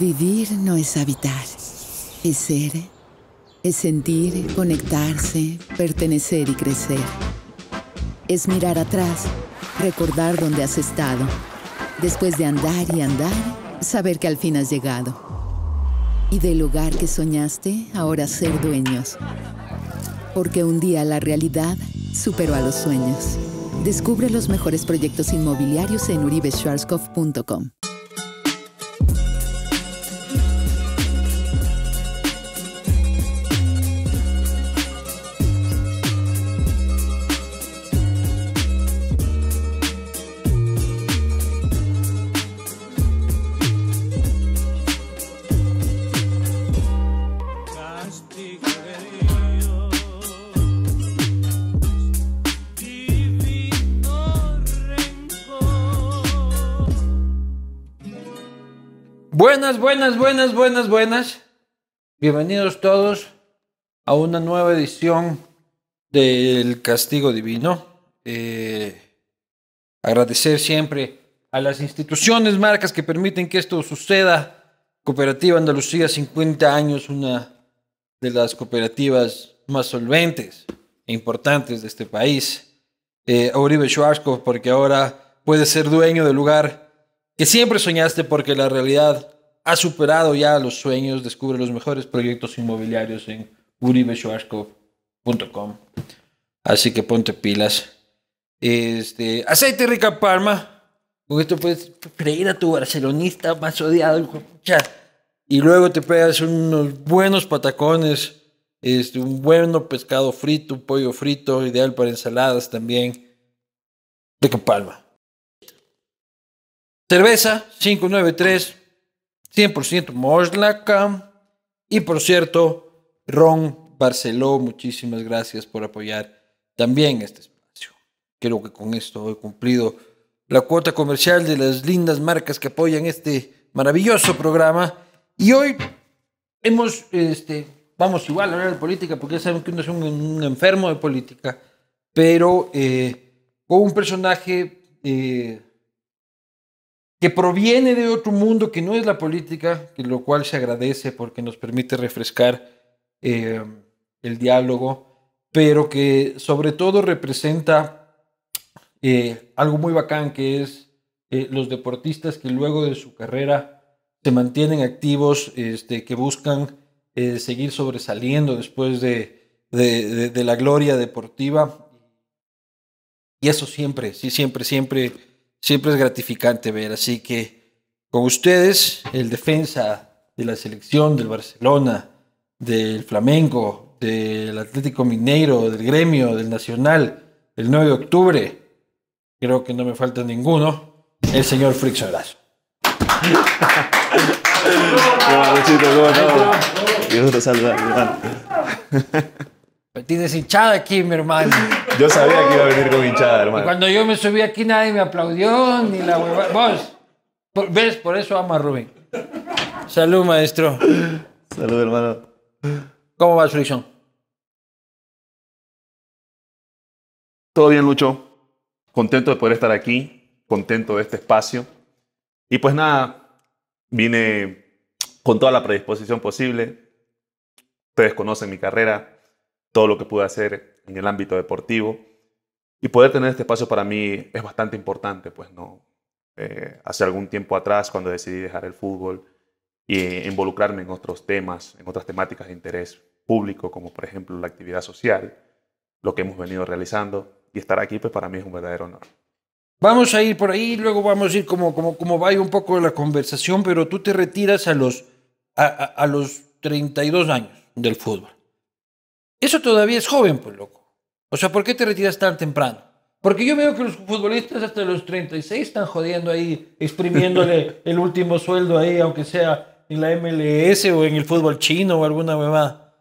Vivir no es habitar, es ser, es sentir, conectarse, pertenecer y crecer. Es mirar atrás, recordar dónde has estado. Después de andar y andar, saber que al fin has llegado. Y del lugar que soñaste, ahora ser dueños. Porque un día la realidad superó a los sueños. Descubre los mejores proyectos inmobiliarios en uribeschwarzkopf.com. Buenas, buenas, buenas, buenas, Bienvenidos todos a una nueva edición del Castigo Divino. Eh, agradecer siempre a las instituciones, marcas que permiten que esto suceda. Cooperativa Andalucía, 50 años, una de las cooperativas más solventes e importantes de este país. Eh, Schwarzkopf, porque ahora puede ser dueño del lugar que siempre soñaste, porque la realidad ha superado ya los sueños, descubre los mejores proyectos inmobiliarios en uribeshuasco.com. Así que ponte pilas. Este, aceite rica palma. Con esto puedes freír a tu barcelonista más odiado. Y luego te pegas unos buenos patacones, este, un buen pescado frito, un pollo frito, ideal para ensaladas también. Rica palma. Cerveza 593 100% Moslaka. Y por cierto, Ron Barceló, muchísimas gracias por apoyar también este espacio. Creo que con esto he cumplido la cuota comercial de las lindas marcas que apoyan este maravilloso programa. Y hoy hemos, este, vamos igual a hablar de política, porque ya saben que uno es un, enfermo de política, pero eh, con un personaje... Eh, que proviene de otro mundo que no es la política, lo cual se agradece porque nos permite refrescar eh, el diálogo, pero que sobre todo representa eh, algo muy bacán que es eh, los deportistas que luego de su carrera se mantienen activos, este, que buscan seguir sobresaliendo después de la gloria deportiva. Y eso siempre, sí, siempre, siempre siempre es gratificante ver. Así que con ustedes, el defensa de la selección del Barcelona, del Flamengo, del Atlético Mineiro, del Gremio, del Nacional, el 9 de octubre, creo que no me falta ninguno, el señor Frickson Pues, tienes hinchada aquí, mi hermano. Yo sabía que iba a venir con hinchada, hermano. cuando yo me subí aquí nadie me aplaudió, ni la hueva. Vos, ves, por eso amo a Rubén. Salud, maestro. Salud, hermano. ¿Cómo va su Todo bien, Lucho. Contento de poder estar aquí, contento de este espacio. Y pues nada, vine con toda la predisposición posible. Ustedes conocen mi carrera todo lo que pude hacer en el ámbito deportivo. Y poder tener este espacio para mí es bastante importante, pues no. Eh, hace algún tiempo atrás, cuando decidí dejar el fútbol e involucrarme en otros temas, en otras temáticas de interés público, como por ejemplo la actividad social, lo que hemos venido realizando, y estar aquí, pues para mí es un verdadero honor. Vamos a ir por ahí, luego vamos a ir como, como, como un poco de la conversación, pero tú te retiras a los, a, a los 32 años del fútbol. Eso todavía es joven, pues loco. O sea, ¿por qué te retiras tan temprano? Porque yo veo que los futbolistas hasta los 36 están jodiendo ahí, exprimiéndole el último sueldo ahí, aunque sea en la MLS o en el fútbol chino o alguna huevada.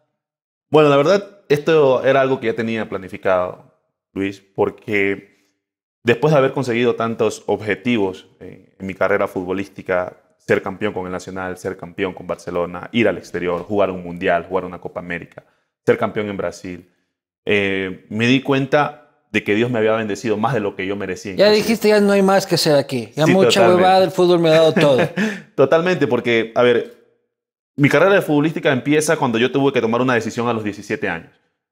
Bueno, la verdad, esto era algo que ya tenía planificado, Luis, porque después de haber conseguido tantos objetivos eh, en mi carrera futbolística, ser campeón con el Nacional, ser campeón con Barcelona, ir al exterior, jugar un Mundial, jugar una Copa América, ser campeón en Brasil. Eh, me di cuenta de que Dios me había bendecido más de lo que yo merecía. Ya dijiste, ya no hay más que ser aquí. Ya mucha huevada del fútbol me ha dado todo. totalmente, porque, a ver, mi carrera de futbolística empieza cuando yo tuve que tomar una decisión a los 17 años.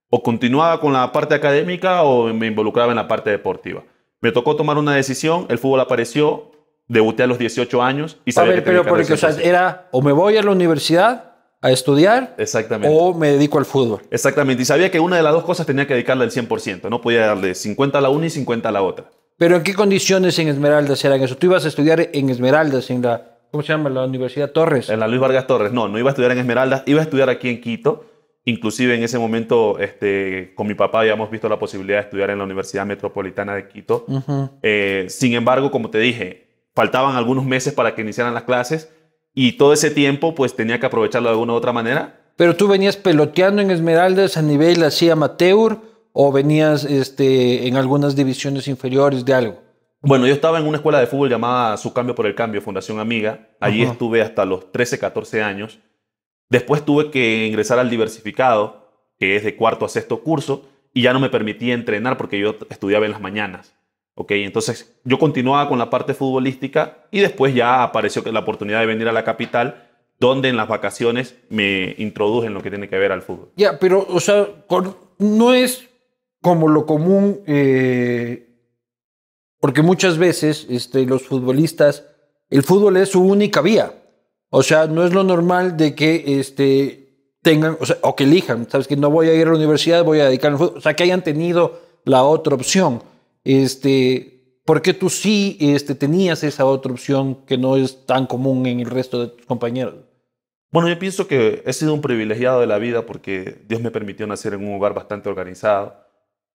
O continuaba con la parte académica o me involucraba en la parte deportiva. Me tocó tomar una decisión, el fútbol apareció, debuté a los 18 años y sabía a ver, pero porque, o sea, era o me voy a la universidad a estudiar o me dedico al fútbol. Exactamente. Y sabía que una de las dos cosas tenía que dedicarle al 100%. No podía darle 50 a la una y 50 a la otra. ¿Pero en qué condiciones en Esmeraldas eran eso? Tú ibas a estudiar en Esmeraldas, en la... ¿Cómo se llama? La Universidad Torres. En la Luis Vargas Torres. No, no iba a estudiar en Esmeraldas. Iba a estudiar aquí en Quito. Inclusive en ese momento, este, con mi papá habíamos visto la posibilidad de estudiar en la Universidad Metropolitana de Quito. Eh, sin embargo, como te dije, faltaban algunos meses para que iniciaran las clases y todo ese tiempo pues tenía que aprovecharlo de alguna u otra manera. Pero tú venías peloteando en Esmeraldas a nivel así amateur o venías este, en algunas divisiones inferiores de algo. Bueno, yo estaba en una escuela de fútbol llamada Su Cambio por el Cambio, Fundación Amiga. Allí estuve hasta los 13, 14 años. Después tuve que ingresar al diversificado, que es de cuarto a sexto curso, y ya no me permitía entrenar porque yo estudiaba en las mañanas. Ok, entonces yo continuaba con la parte futbolística y después ya apareció la oportunidad de venir a la capital, donde en las vacaciones me introduje en lo que tiene que ver al fútbol. Ya, pero, o sea, no es como lo común, eh, porque muchas veces este, los futbolistas, el fútbol es su única vía. O sea, no es lo normal de que este, tengan, o, o que elijan, ¿sabes? Que no voy a ir a la universidad, voy a dedicarme al fútbol. O sea, que hayan tenido la otra opción este, ¿por qué tú sí este, tenías esa otra opción que no es tan común en el resto de tus compañeros? Bueno, yo pienso que he sido un privilegiado de la vida porque Dios me permitió nacer en un hogar bastante organizado.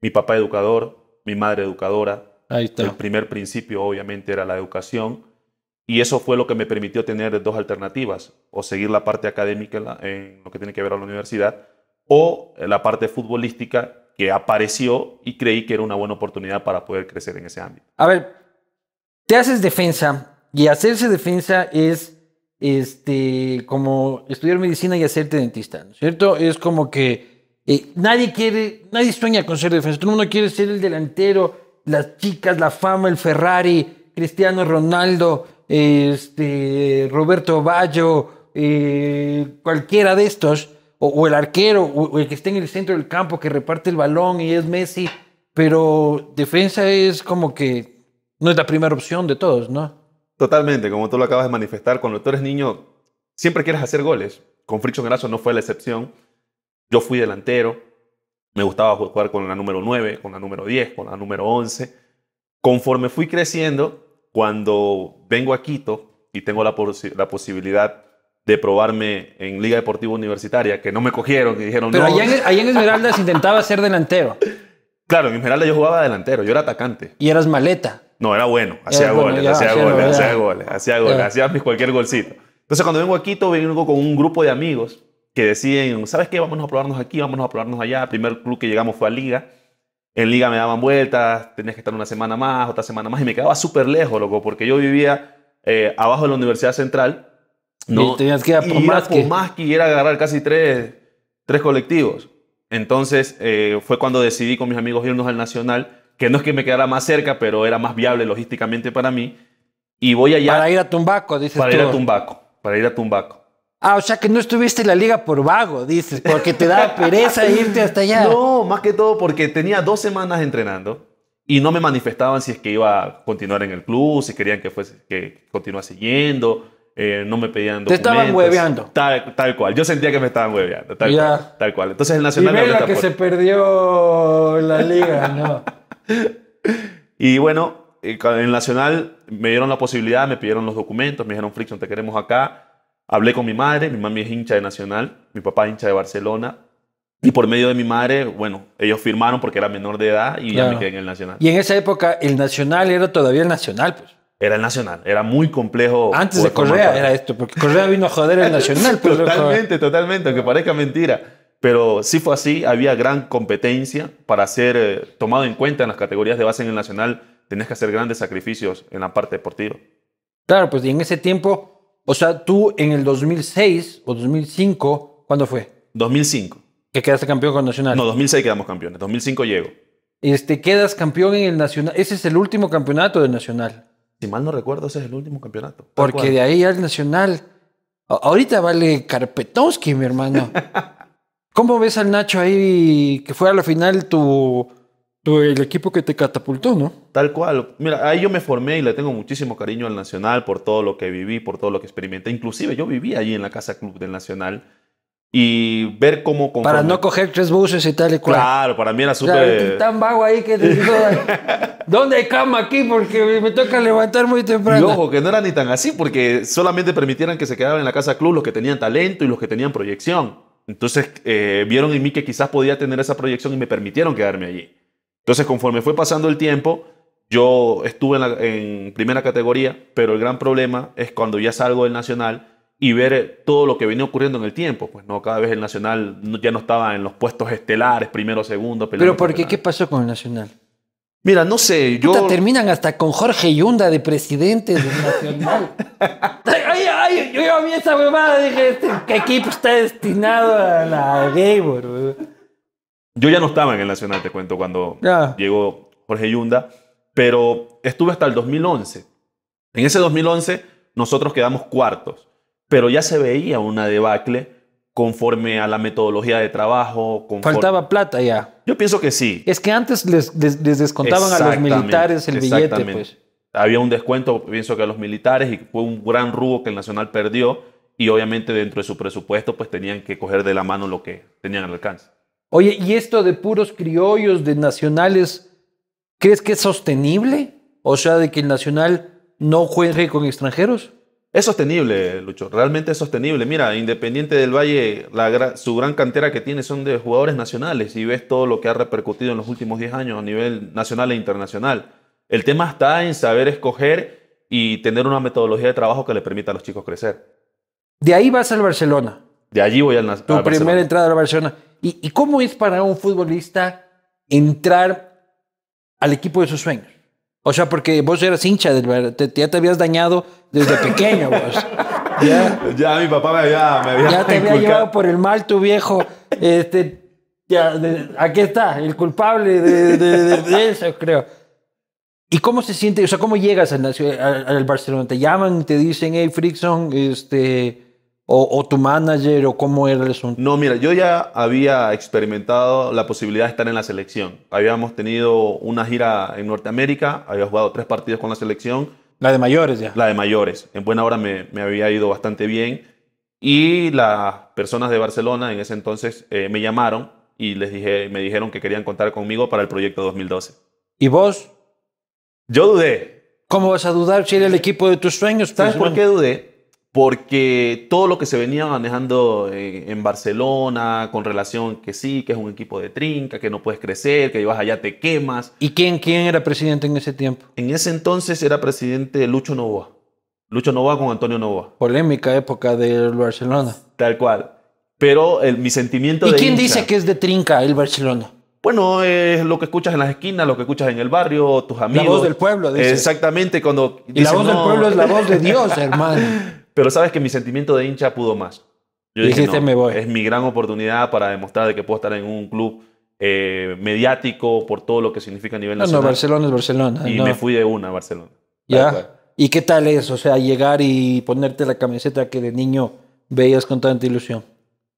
Mi papá educador, mi madre educadora. El primer principio obviamente era la educación y eso fue lo que me permitió tener dos alternativas, o seguir la parte académica en lo que tiene que ver a la universidad o la parte futbolística que apareció y creí que era una buena oportunidad para poder crecer en ese ámbito. A ver, te haces defensa y hacerse defensa es este, como estudiar medicina y hacerte dentista, ¿no es cierto? Es como que eh, nadie quiere, nadie sueña con ser defensa, todo el mundo quiere ser el delantero, las chicas, la fama, el Ferrari, Cristiano Ronaldo, este, Roberto Baggio, eh, cualquiera de estos o, el arquero, o, el que está en el centro del campo, que reparte el balón y es Messi, pero defensa es como que no es la primera opción de todos, ¿no? Totalmente, como tú lo acabas de manifestar, cuando tú eres niño siempre quieres hacer goles. Con Friction Grasso no fue la excepción. Yo fui delantero, me gustaba jugar con la número 9, con la número 10, con la número 11. Conforme fui creciendo, cuando vengo a Quito y tengo la, la posibilidad de probarme en Liga Deportiva Universitaria, que no me cogieron y dijeron Pero allá, en, en Esmeraldas intentaba ser delantero. Claro, en Esmeraldas yo jugaba delantero, yo era atacante. Y eras maleta. No, era bueno, hacía goles, hacía, goles, hacía goles, hacía goles, hacía cualquier golcito. Entonces cuando vengo a Quito, vengo con un grupo de amigos que deciden, ¿sabes qué? vamos a probarnos aquí, vamos a probarnos allá. El primer club que llegamos fue a Liga. En Liga me daban vueltas, tenías que estar una semana más, otra semana más, y me quedaba súper lejos, loco, porque yo vivía eh, abajo de la Universidad Central, no, y que ir a agarrar casi tres, colectivos. Entonces eh, fue cuando decidí con mis amigos irnos al Nacional, que no es que me quedara más cerca, pero era más viable logísticamente para mí. Y voy allá. Para ir a Tumbaco, dices Para ir a Tumbaco, para ir a Tumbaco. Ah, o sea que no estuviste en la liga por vago, dices, porque te da pereza irte hasta allá. No, más que todo porque tenía dos semanas entrenando y no me manifestaban si es que iba a continuar en el club, si querían que fuese que continuase yendo. Eh, no me pedían Te estaban hueveando. Tal, tal, cual. Yo sentía que me estaban hueveando. Tal, Cual, tal cual. Entonces el Nacional... Y que se perdió la liga, ¿no? y bueno, eh, en el Nacional me dieron la posibilidad, me pidieron los documentos, me dijeron, Friction, te queremos acá. Hablé con mi madre, mi mami es hincha de Nacional, mi papá es hincha de Barcelona. Y por medio de mi madre, bueno, ellos firmaron porque era menor de edad y ya me quedé en el Nacional. Y en esa época el Nacional era todavía el Nacional, pues era el Nacional. Era muy complejo. Antes de Correa era esto, porque Correa vino a joder el Nacional. totalmente, totalmente, aunque parezca mentira. Pero sí fue así, había gran competencia para ser eh, tomado en cuenta en las categorías de base en el Nacional. Tenías que hacer grandes sacrificios en la parte deportiva. Claro, pues y en ese tiempo, o sea, tú en el 2006 o 2005, ¿cuándo fue? 2005. ¿Que quedaste campeón con Nacional? No, 2006 quedamos campeones, 2005 llego. Este, quedas campeón en el Nacional, ese es el último campeonato del Nacional. Si mal no recuerdo, ese es el último campeonato. Porque de ahí al Nacional. Ahorita vale Karpetowski, mi hermano. ¿Cómo ves al Nacho ahí que fue a la final tu, tu, el equipo que te catapultó, no? Tal cual. Mira, ahí yo me formé y le tengo muchísimo cariño al Nacional por todo lo que viví, por todo lo que experimenté. Inclusive yo viví allí en la Casa Club del Nacional y ver cómo... Para no coger tres buses y tal y cual. Claro, para mí era súper... tan vago ahí que ¿dónde cama aquí? Porque me toca levantar muy temprano. Y ojo, que no era ni tan así, porque solamente permitieran que se quedaran en la casa club los que tenían talento y los que tenían proyección. Entonces eh, vieron en mí que quizás podía tener esa proyección y me permitieron quedarme allí. Entonces conforme fue pasando el tiempo, yo estuve en, en primera categoría, pero el gran problema es cuando ya salgo del Nacional y ver eh, todo lo que venía ocurriendo en el tiempo. Pues no, cada vez el Nacional ya no estaba en los puestos estelares, primero, segundo. Pero ¿por qué? ¿Qué pasó con el Nacional? Mira, no sé, yo... terminan hasta con Jorge Yunda de presidente del Nacional. ay, ay, yo vi esa huevada, dije, este equipo está destinado a la Gabor. Yo ya no estaba en el Nacional, te cuento, cuando llegó Jorge Yunda, pero estuve hasta el 2011. En ese 2011 nosotros quedamos cuartos pero ya se veía una debacle conforme a la metodología de trabajo. Faltaba plata ya. Yo pienso que sí. Es que antes les, descontaban a los militares el billete. Pues. Había un descuento, pienso que a los militares, y fue un gran rubo que el Nacional perdió, y obviamente dentro de su presupuesto pues tenían que coger de la mano lo que tenían al alcance. Oye, ¿y esto de puros criollos, de nacionales, crees que es sostenible? O sea, de que el Nacional no juegue con extranjeros. Es sostenible, Lucho, realmente es sostenible. Mira, Independiente del Valle, su gran cantera que tiene son de jugadores nacionales y ves todo lo que ha repercutido en los últimos 10 años a nivel nacional e internacional. El tema está en saber escoger y tener una metodología de trabajo que le permita a los chicos crecer. De ahí vas al Barcelona. De allí voy al Tu primera entrada al Barcelona. ¿Y cómo es para un futbolista entrar al equipo de sus sueños? O sea, porque vos eras hincha, del, ya te habías dañado desde pequeño ¿Ya? ya mi papá me había, me Ya te había llevado por el mal tu viejo. Este, ya, aquí está, el culpable de, eso, creo. ¿Y cómo se siente? O sea, ¿cómo llegas al, al Barcelona? ¿Te llaman, te dicen, hey, Frickson, este, o, tu manager o cómo era el asunto? No, mira, yo ya había experimentado la posibilidad de estar en la selección. Habíamos tenido una gira en Norteamérica, había jugado tres partidos con la selección. La de mayores ya. La de mayores. En buena hora me, había ido bastante bien. Y las personas de Barcelona en ese entonces eh, me llamaron y les dije, me dijeron que querían contar conmigo para el proyecto 2012. ¿Y vos? Yo dudé. ¿Cómo vas a dudar si era el equipo de tus sueños? ¿Por qué dudé? porque todo lo que se venía manejando eh, en, Barcelona con relación que sí, que es un equipo de trinca, que no puedes crecer, que vas allá te quemas. ¿Y quién, quién era presidente en ese tiempo? En ese entonces era presidente Lucho Novoa. Lucho Novoa con Antonio Novoa. Polémica época del Barcelona. Tal cual. Pero mi sentimiento ¿Y quién dice que es de trinca el Barcelona? Bueno, es lo que escuchas en las esquinas, lo que escuchas en el barrio, tus amigos. La voz del pueblo, dice. Exactamente, cuando... y la voz del pueblo es la voz de Dios, hermano. Pero sabes que mi sentimiento de hincha pudo más. Yo dije, no, me voy. Es mi gran oportunidad para demostrar de que puedo estar en un club eh, mediático por todo lo que significa a nivel nacional. No, Barcelona es Barcelona. Y me fui de una a Barcelona. Ya. ¿Y qué tal es? O sea, llegar y ponerte la camiseta que de niño veías con tanta ilusión.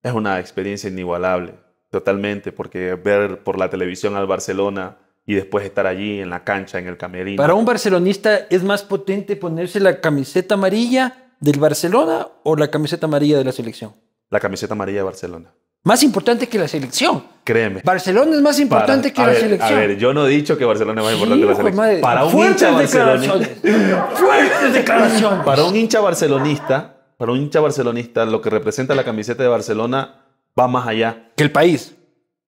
Es una experiencia inigualable, totalmente, porque ver por la televisión al Barcelona y después estar allí en la cancha, en el camerino. Para un barcelonista es más potente ponerse la camiseta amarilla del Barcelona o la camiseta amarilla de la selección? La camiseta amarilla de Barcelona. Más importante que la selección. Créeme. Barcelona es más importante que la selección. A ver, yo no he dicho que Barcelona es más importante que la selección. para un hincha barcelonista. Fuertes declaraciones. Para un hincha barcelonista, para un hincha barcelonista, lo que representa la camiseta de Barcelona va más allá. Que el país.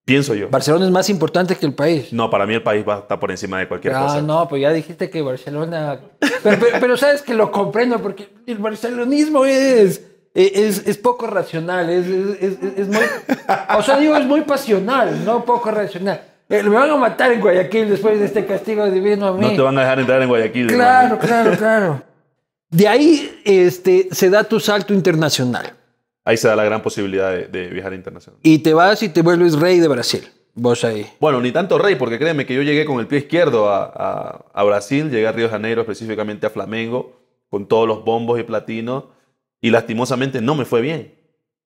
Pienso yo. ¿Barcelona es más importante que el país? No, para mí el país va a estar por encima de cualquier ah, cosa. Ah, no, pues ya dijiste que Barcelona... Pero, sabes que lo comprendo porque el barcelonismo es... Eh, es, poco racional, es, es, muy... O sea, digo, es muy pasional, no poco racional. Eh, me van a matar en Guayaquil después de este castigo divino a mí. No te van a dejar entrar en Guayaquil. Claro, claro, claro. De ahí este, se da tu salto internacional ahí se da la gran posibilidad de, viajar internacional. Y te vas y te vuelves rey de Brasil. Vos ahí. Bueno, ni tanto rey, porque créeme que yo llegué con el pie izquierdo a, Brasil, llegué a Río de Janeiro, específicamente a Flamengo, con todos los bombos y platinos, y lastimosamente no me fue bien.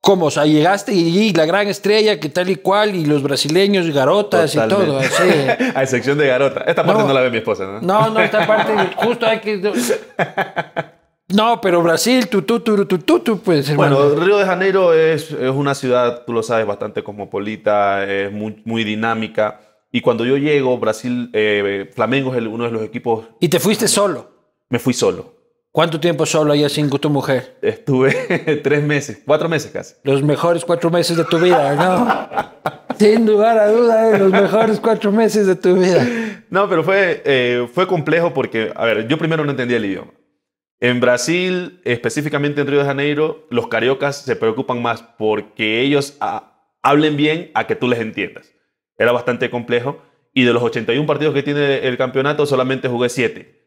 ¿Cómo? O sea, llegaste y, la gran estrella, que tal y cual, y los brasileños, garotas y todo. Así. a excepción de garota. Esta parte no la ve mi esposa, ¿no? No, no, esta parte, justo hay que. No, pero Brasil, tu, tu, tu, tu, tu, tu, pues. Bueno, Río de Janeiro es, es, una ciudad, tú lo sabes, bastante cosmopolita, es muy, muy dinámica. Y cuando yo llego, Brasil, eh, Flamengo es uno de los equipos. ¿Y te fuiste solo? Me fui solo. ¿Cuánto tiempo solo allá sin tu mujer? Estuve tres meses, cuatro meses casi. Los mejores cuatro meses de tu vida, ¿no? sin lugar a dudas, eh, los mejores cuatro meses de tu vida. No, pero fue, eh, fue complejo porque, a ver, yo primero no entendía el idioma. En Brasil, específicamente en Río de Janeiro, los cariocas se preocupan más porque ellos ah, hablen bien a que tú les entiendas. Era bastante complejo. Y de los 81 partidos que tiene el campeonato, solamente jugué 7.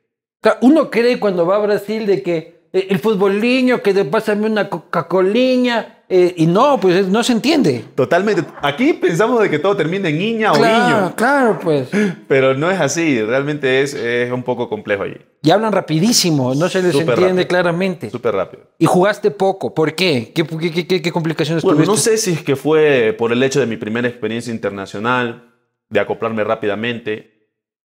Uno cree cuando va a Brasil de que eh, el futboliño, que de pásame una coca-coliña, eh, y no, pues no se entiende. Totalmente. Aquí pensamos de que todo termina en niña o niño. Claro, pues. Pero no es así. Realmente es, es un poco complejo allí. Y hablan rapidísimo. No se les entiende claramente. Súper rápido. Y jugaste poco. ¿Por qué? ¿Qué, qué, qué, complicaciones bueno, No sé si es que fue por el hecho de mi primera experiencia internacional, de acoplarme rápidamente.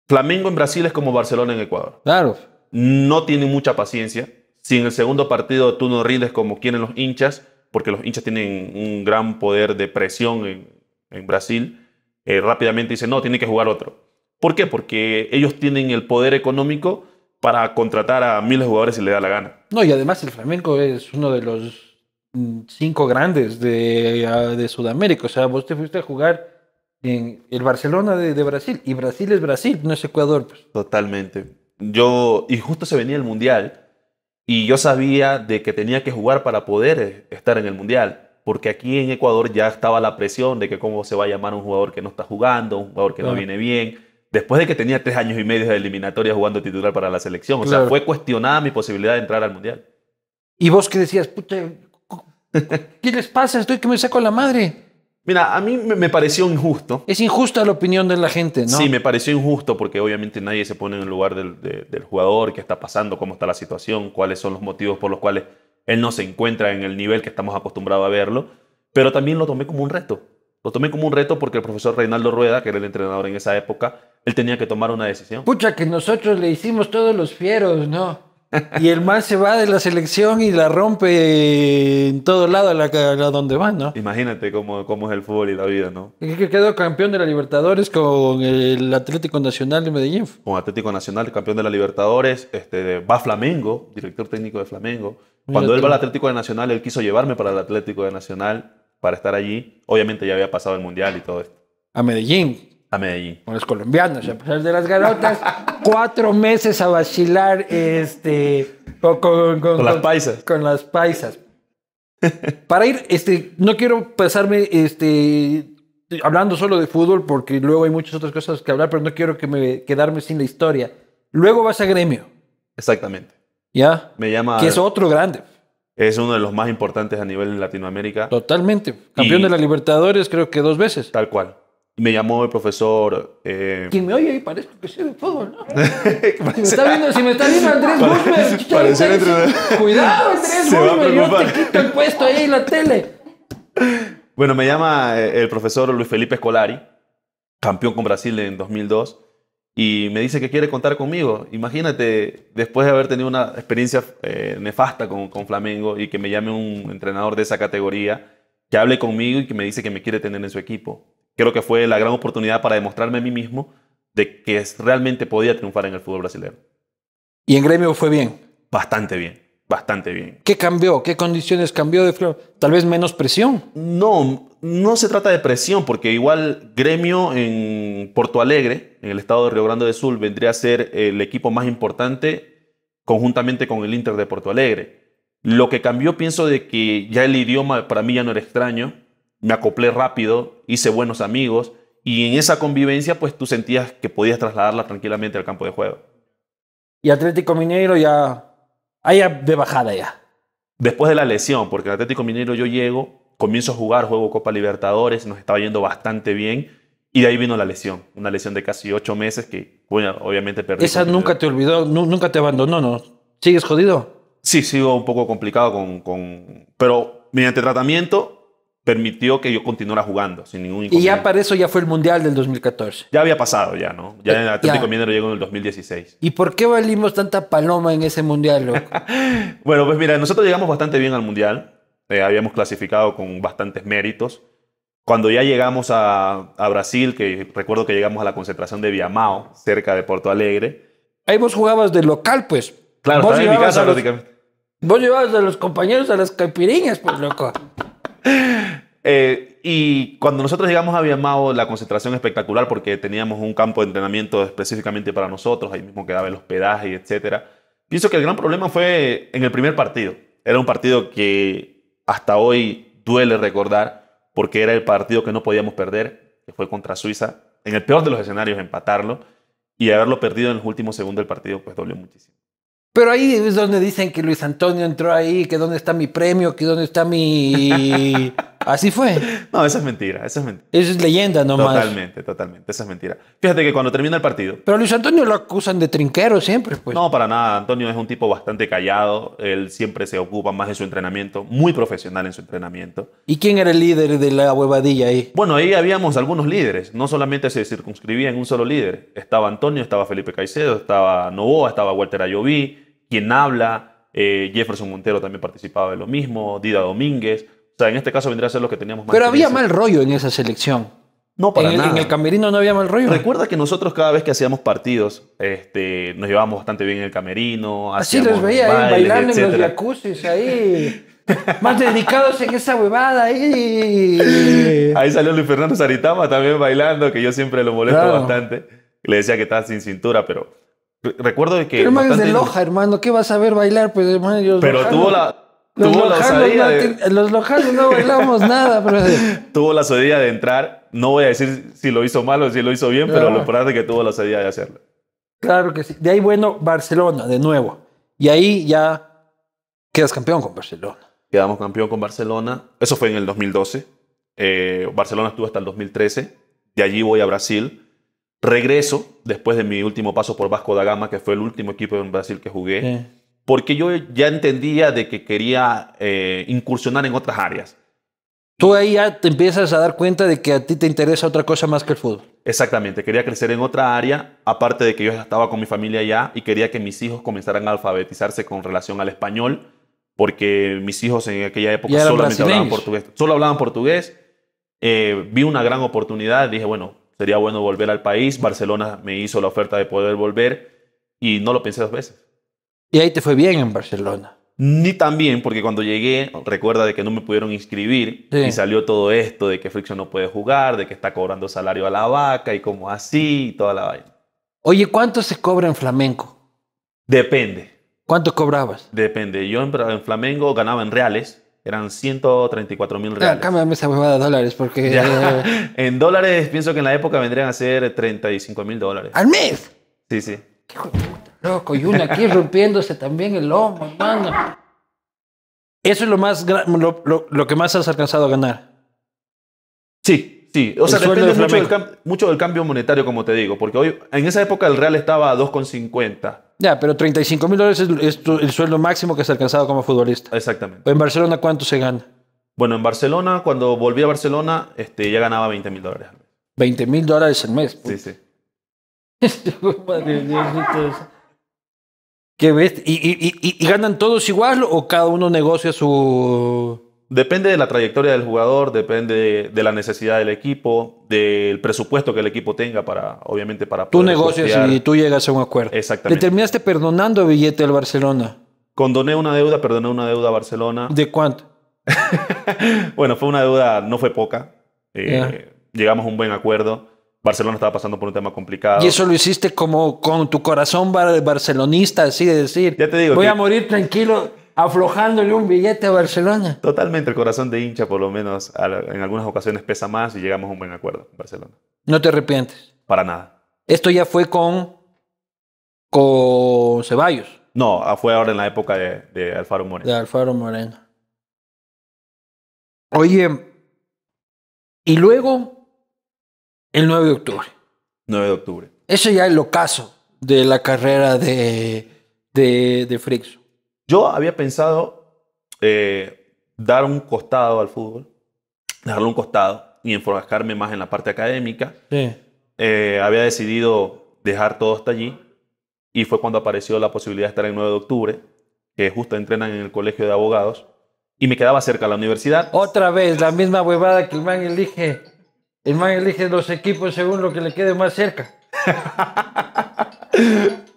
Flamengo en Brasil es como Barcelona en Ecuador. Claro. No tienen mucha paciencia. Si en el segundo partido tú no rindes como quieren los hinchas, porque los hinchas tienen un gran poder de presión en, Brasil, eh, rápidamente dicen, no, tiene que jugar otro. ¿Por qué? Porque ellos tienen el poder económico para contratar a miles de jugadores si le da la gana. No, y además el Flamengo es uno de los mm, cinco grandes ah, de, Sudamérica. O sea, vos te fuiste a jugar en el Barcelona de, Brasil. Y Brasil es Brasil, no es Ecuador. Pues. Totalmente. Yo, y justo se venía el Mundial. Y yo sabía de que tenía que jugar para poder estar en el Mundial, porque aquí en Ecuador ya estaba la presión de que cómo se va a llamar un jugador que no está jugando, un jugador que no viene bien, después de que tenía tres años y medio de eliminatoria jugando titular para la selección. O sea, fue cuestionada mi posibilidad de entrar al Mundial. Y vos que decías, ¿qué les pasa? Estoy que me saco la madre. Mira, a mí me pareció injusto. Es injusta la opinión de la gente, ¿no? Sí, me pareció injusto porque obviamente nadie se pone en el lugar del, jugador, qué está pasando, cómo está la situación, cuáles son los motivos por los cuales él no se encuentra en el nivel que estamos acostumbrados a verlo. Pero también lo tomé como un reto. Lo tomé como un reto porque el profesor Reinaldo Rueda, que era el entrenador en esa época, él tenía que tomar una decisión. Pucha, que nosotros le hicimos todos los fieros, ¿no? y el man se va de la selección y la rompe en todo lado a, la, donde va, ¿no? Imagínate cómo, cómo, es el fútbol y la vida, ¿no? Y que quedó campeón de la Libertadores con el Atlético Nacional de Medellín. Con Atlético Nacional, campeón de la Libertadores, este, va Flamengo, director técnico de Flamengo. Cuando él va al Atlético de Nacional, él quiso llevarme para el Atlético de Nacional para estar allí. Obviamente ya había pasado el Mundial y todo esto. A Medellín a Medellín. Con los colombianos, a pesar de las garotas, cuatro meses a vacilar este, con, las paisas. Con las paisas. Para ir, este, no quiero pasarme este, hablando solo de fútbol, porque luego hay muchas otras cosas que hablar, pero no quiero que me, quedarme sin la historia. Luego vas a gremio. Exactamente. ¿Ya? Me llama. Que es otro grande. Es uno de los más importantes a nivel en Latinoamérica. Totalmente. Campeón de la Libertadores, creo que dos veces. Tal cual me llamó el profesor. Eh... me oye ahí parece que sé de fútbol, ¿no? si, me está viendo, si me está viendo Andrés Bushman, cuidado Andrés Bushman, yo te quito el puesto ahí en la tele. Bueno, me llama eh, el profesor Luis Felipe Escolari, campeón con Brasil en 2002, y me dice que quiere contar conmigo. Imagínate, después de haber tenido una experiencia eh, nefasta con, con Flamengo y que me llame un entrenador de esa categoría, que hable conmigo y que me dice que me quiere tener en su equipo creo que fue la gran oportunidad para demostrarme a mí mismo de que realmente podía triunfar en el fútbol brasileño. ¿Y en gremio fue bien? Bastante bien, bastante bien. ¿Qué cambió? ¿Qué condiciones cambió de Flor? Tal vez menos presión. No, no se trata de presión, porque igual gremio en Porto Alegre, en el estado de Río Grande del Sur, vendría a ser el equipo más importante conjuntamente con el Inter de Porto Alegre. Lo que cambió, pienso, de que ya el idioma para mí ya no era extraño, me acoplé rápido, hice buenos amigos y en esa convivencia pues tú sentías que podías trasladarla tranquilamente al campo de juego. Y Atlético Mineiro ya, allá de bajada ya. Después de la lesión, porque en Atlético Mineiro yo llego, comienzo a jugar, juego Copa Libertadores, nos estaba yendo bastante bien y de ahí vino la lesión, una lesión de casi ocho meses que bueno, obviamente perdí. Esa nunca te olvidó, nunca te abandonó, ¿no? ¿Sigues jodido? Sí, sigo un poco complicado con, con... Pero mediante tratamiento permitió que yo continuara jugando sin ningún inconveniente. Y ya para eso ya fue el Mundial del 2014. Ya había pasado ya, ¿no? Ya Atlético Mineiro llegó en el 2016. ¿Y por qué valimos tanta paloma en ese Mundial, loco? bueno, pues mira, nosotros llegamos bastante bien al Mundial. Eh, habíamos clasificado con bastantes méritos. Cuando ya llegamos a, Brasil, que recuerdo que llegamos a la concentración de Viamao, cerca de Porto Alegre. Ahí vos jugabas de local, pues. Claro, vos Vos llevabas a los compañeros a las caipiriñas, pues, ah. loco. Eh, y cuando nosotros llegamos a llamado la concentración espectacular porque teníamos un campo de entrenamiento específicamente para nosotros, ahí mismo quedaba el hospedaje, etc. Pienso que el gran problema fue en el primer partido. Era un partido que hasta hoy duele recordar porque era el partido que no podíamos perder, que fue contra Suiza. En el peor de los escenarios, empatarlo y haberlo perdido en el último segundo del partido, pues dolió muchísimo. Pero ahí es donde dicen que Luis Antonio entró ahí, que dónde está mi premio, que dónde está mi... Así fue. No, esa es mentira, eso es mentira. es leyenda nomás. Totalmente, totalmente, Esa es mentira. Fíjate que cuando termina el partido... Pero Luis Antonio lo acusan de trinquero siempre, pues. No, para nada. Antonio es un tipo bastante callado. Él siempre se ocupa más de su entrenamiento, muy profesional en su entrenamiento. ¿Y quién era el líder de la huevadilla ahí? Bueno, ahí habíamos algunos líderes. No solamente se circunscribía en un solo líder. Estaba Antonio, estaba Felipe Caicedo, estaba Novoa, estaba Walter Ayoví, quien habla... Eh, Jefferson Montero también participaba de lo mismo, Dida Domínguez sea, en este caso vendría a ser lo que teníamos más Pero había mal rollo en esa selección. No, para en nada. El, en el camerino no había mal rollo. Recuerda que nosotros cada vez que hacíamos partidos, este, nos llevábamos bastante bien en el camerino. Así los veía bailando en los jacuzzis ahí. más dedicados en esa huevada ahí. Ahí salió Luis Fernando Saritama también bailando, que yo siempre lo molesto bastante. Le decía que estaba sin cintura, pero recuerdo que... Pero es de Loja, hermano, ¿qué vas a ver bailar? Pues, hermano, pero tuvo la... Los tuvo la Los locales no bailamos nada, pero... Tuvo la osadía de entrar. No voy a decir si lo hizo mal o si lo hizo bien, pero lo importante es que tuvo la osadía de hacerlo. Claro que sí. De ahí, bueno, Barcelona, de nuevo. Y ahí ya quedas campeón con Barcelona. Quedamos campeón con Barcelona. Eso fue en el 2012. Eh, Barcelona estuvo hasta el 2013. De allí voy a Brasil. Regreso después de mi último paso por Vasco da Gama, que fue el último equipo en Brasil que jugué porque yo ya entendía de que quería eh, incursionar en otras áreas. Tú ahí ya te empiezas a dar cuenta de que a ti te interesa otra cosa más que el fútbol. Exactamente, quería crecer en otra área, aparte de que yo estaba con mi familia ya y quería que mis hijos comenzaran a alfabetizarse con relación al español, porque mis hijos en aquella época solamente hablaban portugués. Solo hablaban portugués. Eh, vi una gran oportunidad, dije, bueno, sería bueno volver al país. Barcelona me hizo la oferta de poder volver y no lo pensé dos veces. Y ahí te fue bien en Barcelona. Ni tan bien, porque cuando llegué, recuerda de que no me pudieron inscribir y salió todo esto de que Friction no puede jugar, de que está cobrando salario a la vaca y como así y toda la vaina. Oye, ¿cuánto se cobra en flamenco? Depende. ¿Cuánto cobrabas? Depende. Yo en, Flamengo ganaba en reales. Eran 134 mil ah, reales. me esa huevada de dólares porque... en dólares pienso que en la época vendrían a ser 35 mil dólares. ¿Al mes? Sí, sí. Loco, y una aquí rompiéndose también el lomo, hermano. Eso es lo, más, lo, lo, que más has alcanzado a ganar. Sí, sí. O sea, mucho, del, cambio monetario, como te digo, porque hoy, en esa época el real estaba a 2,50. Ya, pero 35 mil dólares es, el sueldo máximo que has alcanzado como futbolista. Exactamente. ¿En Barcelona cuánto se gana? Bueno, en Barcelona, cuando volví a Barcelona, este, ya ganaba 20 mil dólares. 20 mil dólares al mes. Pues. Sí, sí. Madre mía, ¿Y, ganan todos igual o cada uno negocia su...? Depende de la trayectoria del jugador, depende de la necesidad del equipo, del presupuesto que el equipo tenga para, obviamente, para... Tú negocias y tú llegas a un acuerdo. Exactamente. ¿Le terminaste perdonando billete al Barcelona? Condoné una deuda, perdoné una deuda a Barcelona. ¿De cuánto? bueno, fue una deuda, no fue poca. Eh, llegamos a un buen acuerdo. Barcelona estaba pasando por un tema complicado. Y eso lo hiciste como con tu corazón barcelonista, así de decir. Ya te digo. Voy a morir tranquilo aflojándole un billete a Barcelona. Totalmente, el corazón de hincha, por lo menos en algunas ocasiones pesa más y llegamos a un buen acuerdo Barcelona. No te arrepientes. Para nada. Esto ya fue con, con Ceballos. No, ah, fue ahora en la época de, de Alfaro Moreno. De Alfaro Moreno. Oye, y luego el 9 de octubre. 9 de octubre. Eso ya es lo caso de la carrera de, de, de Frixo. Yo había pensado eh, dar un costado al fútbol, dejarlo un costado y enfocarme más en la parte académica. Sí. Eh, había decidido dejar todo hasta allí y fue cuando apareció la posibilidad de estar el 9 de octubre, que justo entrenan en el colegio de abogados y me quedaba cerca de la universidad. Otra vez, la misma huevada que el man elige. El man elige los equipos según lo que le quede más cerca.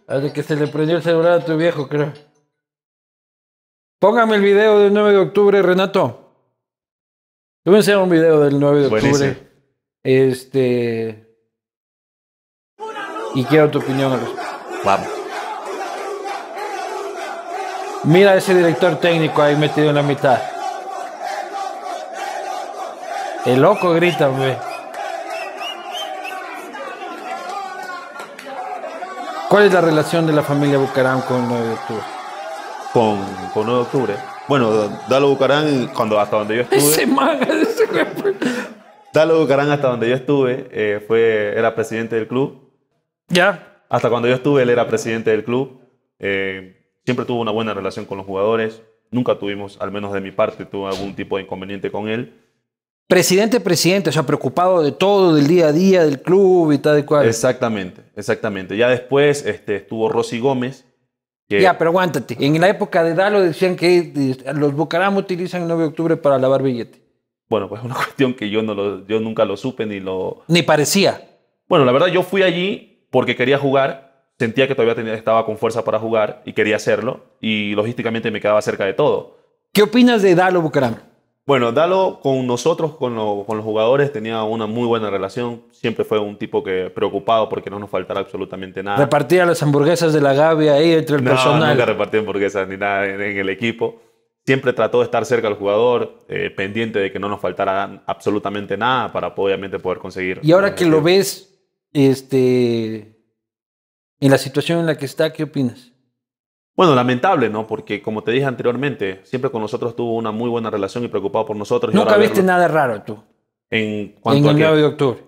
ver que se le prendió el celular a tu viejo, creo. Póngame el video del 9 de octubre, Renato. Tú me un video del 9 de octubre. Este. Y quiero tu opinión Vamos. Mira ese director técnico ahí metido en la mitad. El loco grita, güey. ¿Cuál es la relación de la familia Bucaram con 9 de octubre? Con, con 9 de octubre. Bueno, Dalo Bucaram, cuando, hasta donde yo estuve. Ese ese Dalo Bucarán, hasta donde yo estuve, eh, fue, era presidente del club. Ya. Hasta cuando yo estuve, él era presidente del club. Eh, siempre tuvo una buena relación con los jugadores. Nunca tuvimos, al menos de mi parte, tuvo algún tipo de inconveniente con él presidente, presidente, o sea, preocupado de todo, del día a día, del club y tal y cual. Exactamente, exactamente. Ya después este, estuvo Rosy Gómez. Ya, pero aguántate. En la época de Dalo decían que eh, los Bucaram utilizan el 9 de octubre para lavar billetes. Bueno, pues es una cuestión que yo, no lo, yo nunca lo supe ni lo... Ni parecía. Bueno, la verdad yo fui allí porque quería jugar, sentía que todavía estaba con fuerza para jugar y quería hacerlo y logísticamente me quedaba cerca de todo. ¿Qué opinas de Dalo Bucaram? Bueno, Dalo con nosotros, con, los jugadores, tenía una muy buena relación. Siempre fue un tipo que preocupado porque no nos faltara absolutamente nada. Repartía las hamburguesas de la Gavia ahí entre el no, personal. Nunca repartía hamburguesas ni nada en, el equipo siempre trató de estar cerca del jugador, eh, pendiente de que no nos faltara absolutamente nada para obviamente poder conseguir. Y ahora que lo ves, este, en la situación en la que está, ¿qué opinas? Bueno, lamentable, ¿no? Porque como te dije anteriormente, siempre con nosotros tuvo una muy buena relación y preocupado por nosotros. Nunca viste nada raro tú. En cuanto en el de octubre.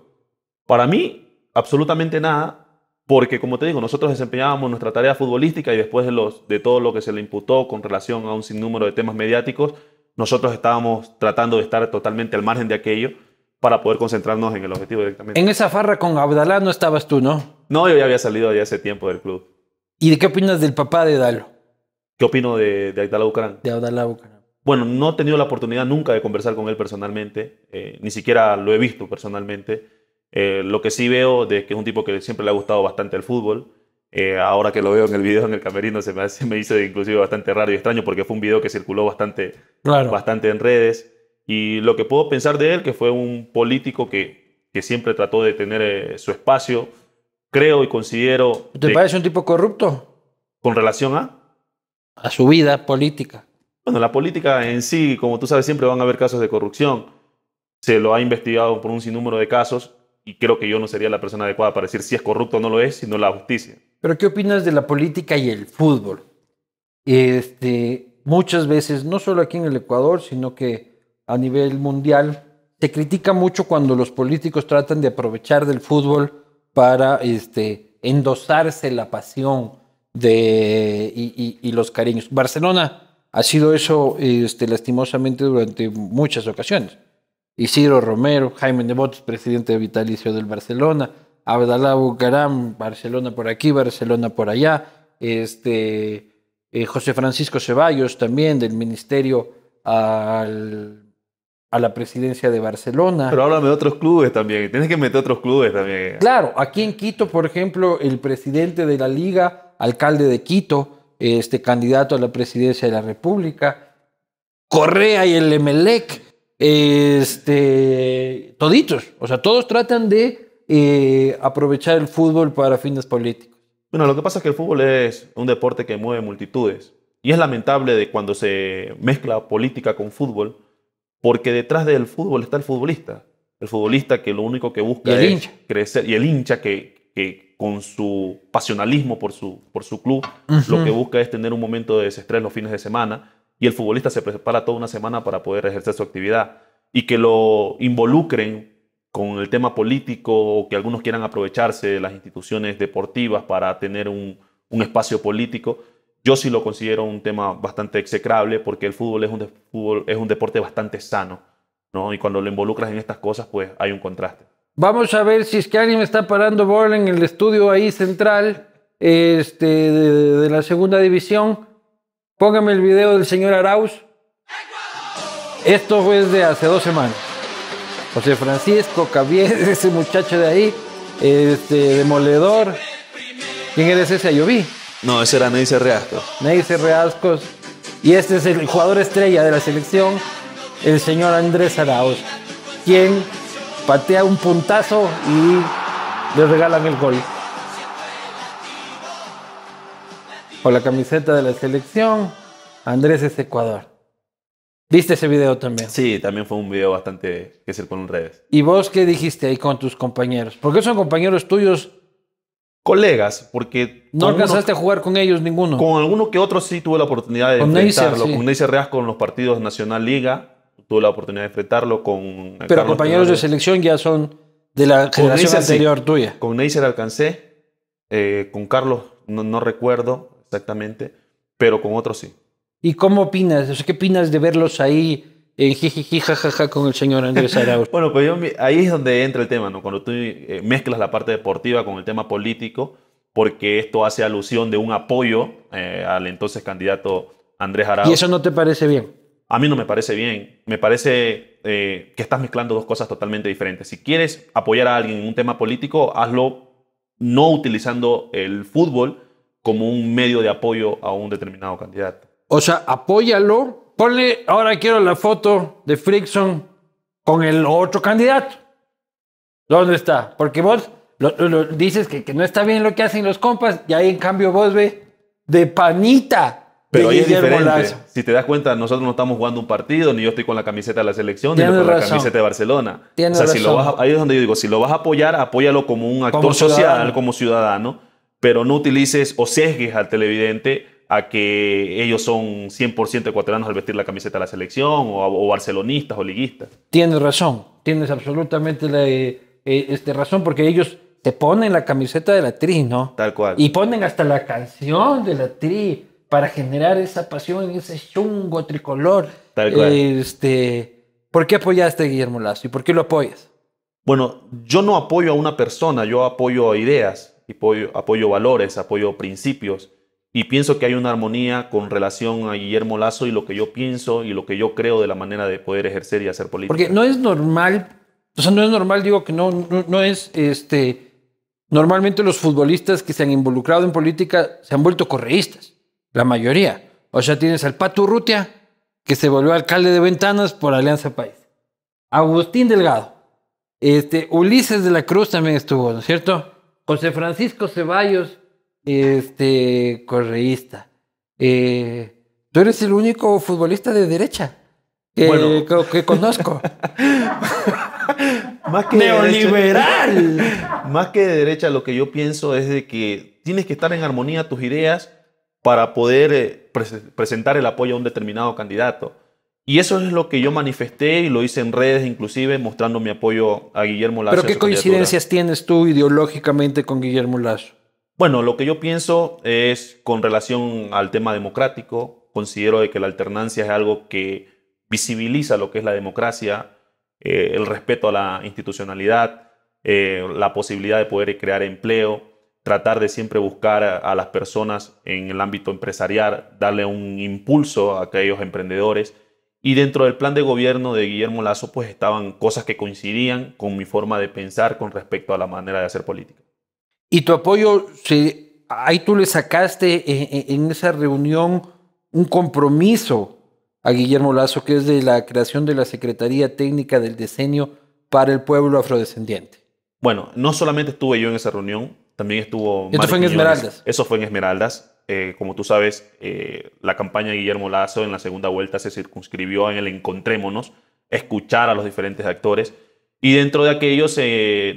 Para mí, absolutamente nada, porque como te digo, nosotros desempeñábamos nuestra tarea futbolística y después de, todo lo que se le imputó con relación a un sinnúmero de temas mediáticos, nosotros estábamos tratando de estar totalmente al margen de aquello para poder concentrarnos en el objetivo directamente. En esa farra con Abdalá no estabas tú, ¿no? No, yo ya había salido de hace tiempo del club. ¿Y de qué opinas del papá de Dalo? ¿Qué opino de, de De Bueno, no he tenido la oportunidad nunca de conversar con él personalmente, eh, ni siquiera lo he visto personalmente. Eh, lo que sí veo de que es un tipo que siempre le ha gustado bastante el fútbol. Eh, ahora que lo veo en el video en el camerino se me, hace, me hizo inclusive bastante raro y extraño porque fue un video que circuló bastante, bastante en redes. Y lo que puedo pensar de él, que fue un político que siempre trató de tener su espacio, creo y considero... ¿Te parece un tipo corrupto? Con relación a... A su vida política. Bueno, la política en sí, como tú sabes, siempre van a haber casos de corrupción. Se lo ha investigado por un sinnúmero de casos y creo que yo no sería la persona adecuada para decir si es corrupto o no lo es, sino la justicia. Pero ¿qué opinas de la política y el fútbol? Este, muchas veces, no solo aquí en el Ecuador, sino que a nivel mundial, se critica mucho cuando los políticos tratan de aprovechar del fútbol para este, endosarse la pasión de, y, los cariños. Barcelona ha sido eso este, lastimosamente durante muchas ocasiones. Isidro Romero, Jaime Nebot, presidente vitalicio del Barcelona, Abdalá Bucaram, Barcelona por aquí, Barcelona por allá, este, eh, José Francisco Ceballos también del Ministerio al a la presidencia de Barcelona. Pero háblame de otros clubes también, tienes que meter otros clubes también. Claro, aquí en Quito, por ejemplo, el presidente de la liga, alcalde de Quito, este candidato a la presidencia de la República, Correa y el Emelec, este, toditos, o sea, todos tratan de eh, aprovechar el fútbol para fines políticos. Bueno, lo que pasa es que el fútbol es un deporte que mueve multitudes y es lamentable de cuando se mezcla política con fútbol porque detrás del fútbol está el futbolista. El futbolista que lo único que busca es crecer. Y el hincha que, con su pasionalismo por su, por su club, lo que busca es tener un momento de desestrés los fines de semana. Y el futbolista se prepara toda una semana para poder ejercer su actividad. Y que lo involucren con el tema político o que algunos quieran aprovecharse de las instituciones deportivas para tener un, un espacio político. Yo sí lo considero un tema bastante execrable porque el fútbol es un, fútbol, es un deporte bastante sano, ¿no? Y cuando lo involucras en estas cosas, pues hay un contraste. Vamos a ver si es que alguien me está parando bola en el estudio ahí central este, de, la segunda división. Póngame el video del señor Arauz. Esto fue de hace dos semanas. José Francisco Cabier, ese muchacho de ahí, este, demoledor. ¿Quién eres ese? Yo vi. No, ese era Neyce Reascos. Neyce Reascos. Y este es el jugador estrella de la selección, el señor Andrés Arauz, quien patea un puntazo y le regalan el gol. Con la camiseta de la selección, Andrés es Ecuador. ¿Viste ese video también? Sí, también fue un video bastante que circuló en revés? ¿Y vos qué dijiste ahí con tus compañeros? Porque son compañeros tuyos colegas, porque... No alcanzaste a jugar con ellos ninguno. Con alguno que otro sí tuve la oportunidad de con enfrentarlo. Con Neisser Reasco con los partidos Nacional Liga, tuve la oportunidad de enfrentarlo con... Pero compañeros de selección ya son de la generación anterior tuya. Con Neisser alcancé, eh, con Carlos no, recuerdo exactamente, pero con otros sí. ¿Y cómo opinas? O ¿Qué opinas de verlos ahí? en jajaja con el señor Andrés Arauz. bueno, pues ahí es donde entra el tema, ¿no? Cuando tú eh, mezclas la parte deportiva con el tema político, porque esto hace alusión de un apoyo eh, al entonces candidato Andrés Arauz. ¿Y eso no te parece bien? A mí no me parece bien. Me parece eh, que estás mezclando dos cosas totalmente diferentes. Si quieres apoyar a alguien en un tema político, hazlo no utilizando el fútbol como un medio de apoyo a un determinado candidato. O sea, apóyalo Ponle, ahora quiero la foto de Frickson con el otro candidato. ¿Dónde está? Porque vos dices que, que, no está bien lo que hacen los compas y ahí en cambio vos ve de panita. Pero es diferente. Si te das cuenta, nosotros no estamos jugando un partido, ni yo estoy con la camiseta de la selección, ni con la camiseta de Barcelona. o sea, Si lo vas ahí es donde yo digo, si lo vas a apoyar, apóyalo como un actor social, como ciudadano, pero no utilices o sesgues al televidente a que ellos son 100% ecuatorianos al vestir la camiseta de la selección, o, barcelonistas, o liguistas. Tienes razón, tienes absolutamente la, eh, eh, este, razón, porque ellos te ponen la camiseta de la tri, ¿no? Tal cual. Y ponen hasta la canción de la tri para generar esa pasión, ese chungo tricolor. Tal cual. Este, ¿Por qué apoyaste a Guillermo Lazo y por qué lo apoyas? Bueno, yo no apoyo a una persona, yo apoyo ideas, apoyo, apoyo valores, apoyo principios. Y pienso que hay una armonía con relación a Guillermo Lazo y lo que yo pienso y lo que yo creo de la manera de poder ejercer y hacer política. Porque no es normal, o sea, no es normal, digo que no, no, es este. Normalmente los futbolistas que se han involucrado en política se han vuelto correístas, la mayoría. O sea, tienes al Pato Rutia que se volvió alcalde de Ventanas por Alianza País. Agustín Delgado. Este, Ulises de la Cruz también estuvo, ¿no es cierto? José Francisco Ceballos, este, correísta. Eh, tú eres el único futbolista de derecha que, conozco. más que neoliberal. más que de derecha, lo que yo pienso es de que tienes que estar en armonía tus ideas para poder eh, presentar el apoyo a un determinado candidato. Y eso es lo que yo manifesté y lo hice en redes, inclusive mostrando mi apoyo a Guillermo Lazo. Pero ¿qué coincidencias tienes tú ideológicamente con Guillermo Lazo? Bueno, lo que yo pienso es con relación al tema democrático, considero de que la alternancia es algo que visibiliza lo que es la democracia, eh, el respeto a la institucionalidad, eh, la posibilidad de poder crear empleo, tratar de siempre buscar a, a, las personas en el ámbito empresarial, darle un impulso a aquellos emprendedores. Y dentro del plan de gobierno de Guillermo Lazo, pues estaban cosas que coincidían con mi forma de pensar con respecto a la manera de hacer política. Y tu apoyo, ahí tú le sacaste eh, eh, en, esa reunión un compromiso a Guillermo Lazo, que es de la creación de la Secretaría Técnica del Decenio para el Pueblo Afrodescendiente. Bueno, no solamente estuve yo en esa reunión, también estuvo... Eso fue en Esmeraldas. Eso fue en Esmeraldas. Eh, como tú sabes, la campaña de Guillermo Lazo en la segunda vuelta se circunscribió en el encontrémonos, escuchar a los diferentes actores. Y dentro de aquellos,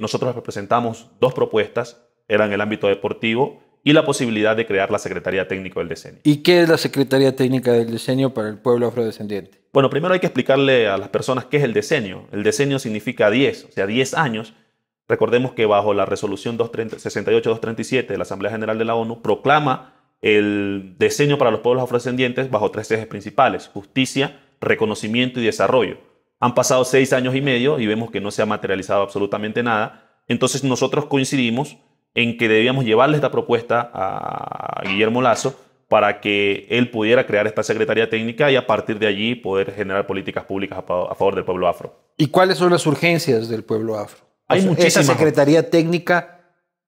nosotros presentamos dos propuestas eran el ámbito deportivo y la posibilidad de crear la Secretaría Técnica del Decenio. ¿Y qué es la Secretaría Técnica del Decenio para el pueblo afrodescendiente? Bueno, primero hay que explicarle a las personas qué es el decenio. El decenio significa 10, o sea, 10 años. Recordemos que bajo la resolución 68-237 de la Asamblea General de la ONU proclama el diseño para los pueblos afrodescendientes bajo tres ejes principales, justicia, reconocimiento y desarrollo. Han pasado seis años y medio y vemos que no se ha materializado absolutamente nada. Entonces nosotros coincidimos en que debíamos llevarle esta propuesta a Guillermo Lazo para que él pudiera crear esta Secretaría Técnica y a partir de allí poder generar políticas públicas a favor del pueblo afro. ¿Y cuáles son las urgencias del pueblo afro? Hay Esa Secretaría Técnica,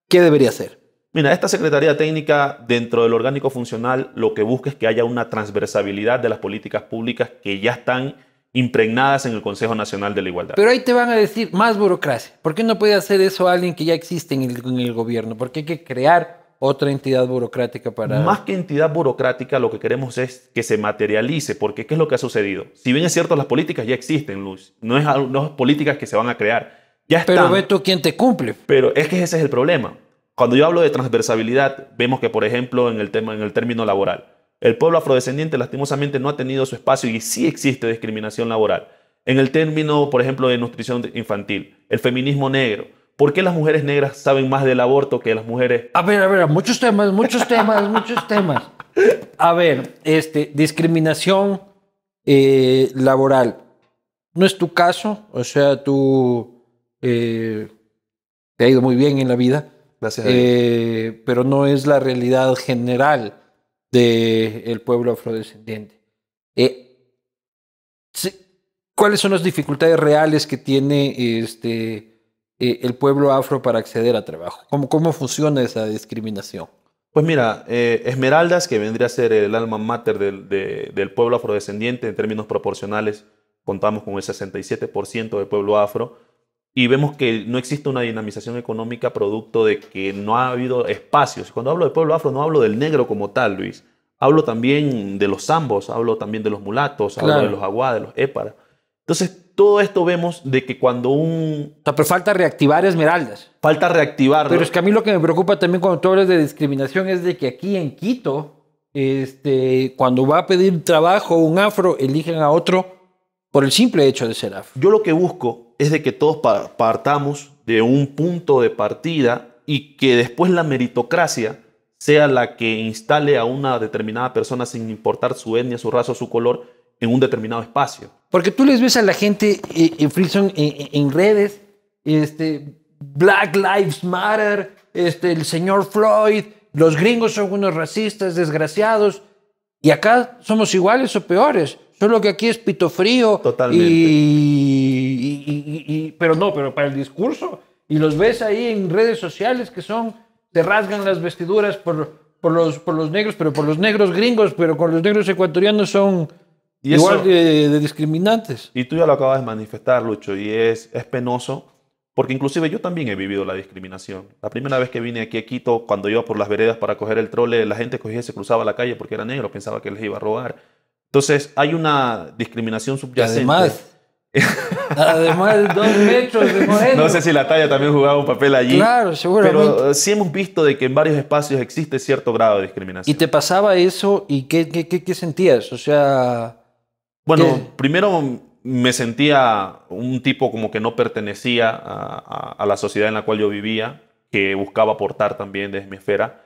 ¿qué debería hacer? Mira, esta Secretaría Técnica dentro del orgánico funcional lo que busca es que haya una transversabilidad de las políticas públicas que ya están impregnadas en el Consejo Nacional de la Igualdad. Pero ahí te van a decir más burocracia. ¿Por qué no puede hacer eso alguien que ya existe en el, gobierno? ¿Por qué hay que crear otra entidad burocrática para... Más que entidad burocrática, lo que queremos es que se materialice, porque ¿qué es lo que ha sucedido? Si bien es cierto, las políticas ya existen, Luis. No es, no es políticas que se van a crear. Ya están. Pero ve tú quién te cumple. Pero es que ese es el problema. Cuando yo hablo de transversabilidad, vemos que, por ejemplo, en el, tema, en el término laboral, el pueblo afrodescendiente lastimosamente no ha tenido su espacio y sí existe discriminación laboral. En el término, por ejemplo, de nutrición infantil, el feminismo negro. ¿Por qué las mujeres negras saben más del aborto que las mujeres? A ver, a ver, muchos temas, muchos temas, muchos temas. A ver, este, discriminación eh, laboral. No es tu caso, o sea, tú eh, te ha ido muy bien en la vida. Gracias. A eh, pero no es la realidad general del pueblo afrodescendiente. Eh, ¿Cuáles son las dificultades reales que tiene este, eh, el pueblo afro para acceder a trabajo? ¿Cómo, cómo funciona esa discriminación? Pues mira, eh, Esmeraldas, que vendría a ser el alma mater del, del pueblo afrodescendiente en términos proporcionales, contamos con el 67% del pueblo afro, y vemos que no existe una dinamización económica producto de que no ha habido espacios. Cuando hablo del pueblo afro, no hablo del negro como tal, Luis. Hablo también de los zambos, hablo también de los mulatos, hablo de los aguas, de los éparas. Entonces, todo esto vemos de que cuando un... pero falta reactivar esmeraldas. Falta reactivar. Pero es que a mí lo que me preocupa también cuando tú hablas de discriminación es de que aquí en Quito, este, cuando va a pedir trabajo un afro, eligen a otro por el simple hecho de ser Yo lo que busco es de que todos partamos de un punto de partida y que después la meritocracia sea la que instale a una determinada persona sin importar su etnia, su raza su color en un determinado espacio. Porque tú les ves a la gente eh, eh, en en, redes, este, Black Lives Matter, este, el señor Floyd, los gringos son unos racistas, desgraciados, y acá somos iguales o peores. Solo que aquí es pito frío. Totalmente. Y, pero no, pero para el discurso. Y los ves ahí en redes sociales que son, te rasgan las vestiduras por, por, los, por los negros, pero por los negros gringos, pero con los negros ecuatorianos son igual de, discriminantes. Y tú ya lo acabas de manifestar, Lucho, y es, es penoso, porque inclusive yo también he vivido la discriminación. La primera vez que vine aquí a Quito, cuando iba por las veredas para coger el trole, la gente cogía se cruzaba la calle porque era negro, pensaba que les iba a robar. Entonces, hay una discriminación subyacente. Además, Además, dos metros de moreno. No sé si la talla también jugaba un papel allí. Claro, seguramente. Pero eh, sí hemos visto de que en varios espacios existe cierto grado de discriminación. ¿Y te pasaba eso y qué, qué, qué, sentías? O sea. Bueno, primero me sentía un tipo como que no pertenecía a, a, la sociedad en la cual yo vivía, que buscaba aportar también desde mi esfera.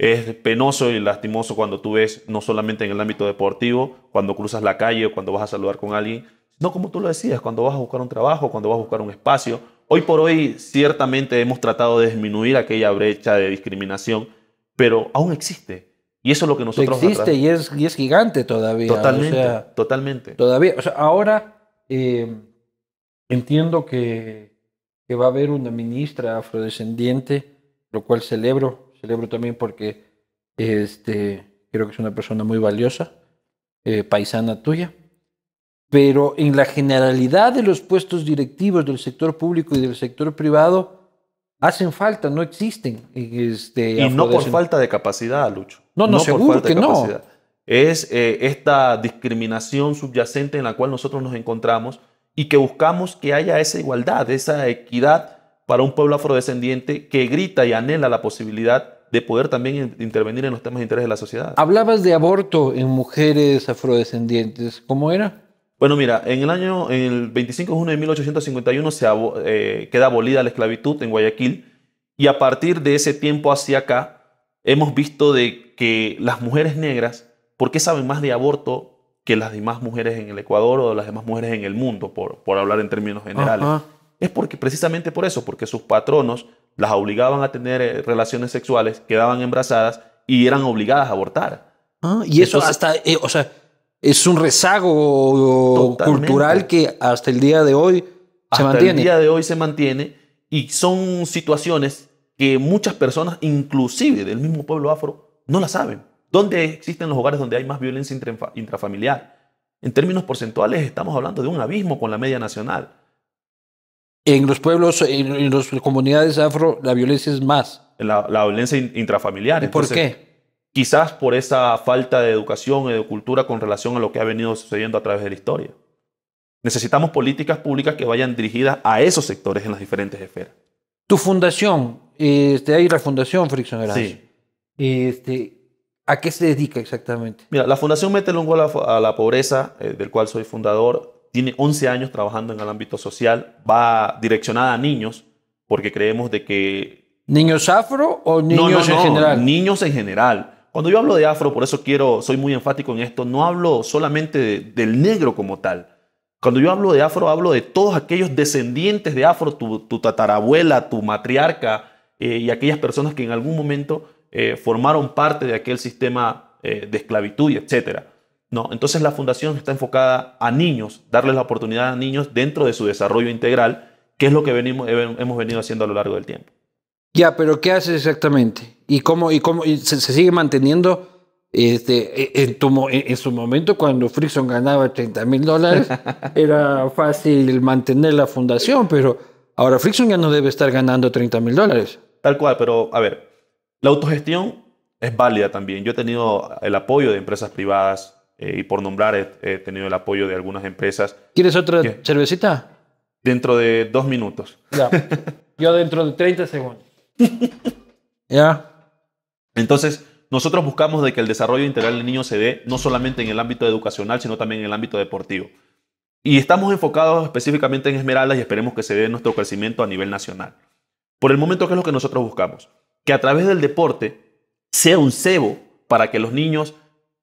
Es penoso y lastimoso cuando tú ves, no solamente en el ámbito deportivo, cuando cruzas la calle o cuando vas a saludar con alguien, no como tú lo decías, cuando vas a buscar un trabajo, cuando vas a buscar un espacio. Hoy por hoy ciertamente hemos tratado de disminuir aquella brecha de discriminación, pero aún existe. Y eso es lo que nosotros... Existe y, es, es, gigante todavía. Totalmente, totalmente. Todavía, ahora eh, entiendo que, que va a haber una ministra afrodescendiente, lo cual celebro, celebro también porque este, creo que es una persona muy valiosa, eh, paisana tuya. Pero en la generalidad de los puestos directivos del sector público y del sector privado, hacen falta, no existen. Este, y no por falta de capacidad, Lucho. No, no, seguro que no. Es eh, esta discriminación subyacente en la cual nosotros nos encontramos y que buscamos que haya esa igualdad, esa equidad para un pueblo afrodescendiente que grita y anhela la posibilidad de poder también intervenir en los temas de interés de la sociedad. Hablabas de aborto en mujeres afrodescendientes. ¿Cómo era? Bueno, mira, en el año el 25 de junio de 1851 se eh, queda abolida la esclavitud en Guayaquil y a partir de ese tiempo hacia acá hemos visto de que las mujeres negras, ¿por qué saben más de aborto que las demás mujeres en el Ecuador o las demás mujeres en el mundo, por, por hablar en términos generales? es porque precisamente por eso, porque sus patronos las obligaban a tener eh, relaciones sexuales, quedaban embarazadas y eran obligadas a abortar. Ah, y eso hasta, eh, o sea, es un rezago cultural que hasta el día de hoy se hasta el día de hoy se mantiene y son situaciones que muchas personas, inclusive del mismo pueblo afro, no la saben. ¿Dónde existen los hogares donde hay más violencia intrafamiliar? En términos porcentuales estamos hablando de un abismo con la media nacional en los pueblos, en, las comunidades afro, la violencia es más. La, violencia intrafamiliar. por qué? Quizás por esa falta de educación y de cultura con relación a lo que ha venido sucediendo a través de la historia. Necesitamos políticas públicas que vayan dirigidas a esos sectores en las diferentes esferas. Tu fundación, este, hay la fundación fricción Sí. Este, ¿A qué se dedica exactamente? Mira, la Fundación mete un a, la Pobreza, eh, del cual soy fundador, tiene 11 años trabajando en el ámbito social, va direccionada a niños, porque creemos de que... ¿Niños afro o niños en general? Niños en general. Cuando yo hablo de afro, por eso quiero, soy muy enfático en esto, no hablo solamente del negro como tal. Cuando yo hablo de afro, hablo de todos aquellos descendientes de afro, tu, tatarabuela, tu matriarca eh, y aquellas personas que en algún momento eh, formaron parte de aquel sistema eh, de esclavitud, etcétera. No, entonces la fundación está enfocada a niños, darles la oportunidad a niños dentro de su desarrollo integral, que es lo que venimos, hemos venido haciendo a lo largo del tiempo. Ya, pero ¿qué hace exactamente? ¿Y cómo, y cómo se, sigue manteniendo este, e, en, tu, en, su momento cuando Frickson ganaba 30 mil dólares? era fácil mantener la fundación, pero ahora Frickson ya no debe estar ganando 30 mil dólares. Tal cual, pero a ver, la autogestión es válida también. Yo he tenido el apoyo de empresas privadas, eh, y por nombrar he, tenido el apoyo de algunas empresas. ¿Quieres otra cervecita? Dentro de dos minutos. Ya. Yo dentro de 30 segundos. ya. Entonces, nosotros buscamos de que el desarrollo integral del niño se dé no solamente en el ámbito educacional, sino también en el ámbito deportivo. Y estamos enfocados específicamente en Esmeraldas y esperemos que se dé nuestro crecimiento a nivel nacional. Por el momento, ¿qué es lo que nosotros buscamos? Que a través del deporte sea un cebo para que los niños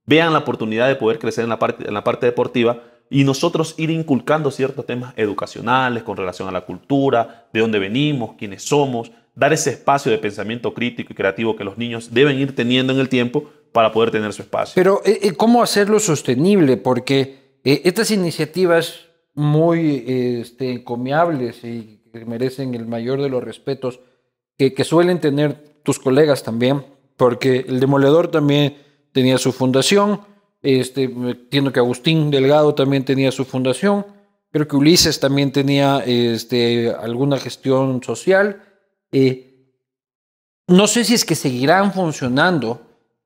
vean la oportunidad de poder crecer en la parte, en la parte deportiva y nosotros ir inculcando ciertos temas educacionales con relación a la cultura, de dónde venimos, quiénes somos, dar ese espacio de pensamiento crítico y creativo que los niños deben ir teniendo en el tiempo para poder tener su espacio. Pero eh, eh, ¿cómo hacerlo sostenible? Porque eh, estas iniciativas muy este, encomiables y que merecen el mayor de los respetos que, que suelen tener tus colegas también, porque el demoledor también tenía su fundación. Este, entiendo que Agustín Delgado también tenía su fundación. Creo que Ulises también tenía este, alguna gestión social. Eh, no sé si es que seguirán funcionando,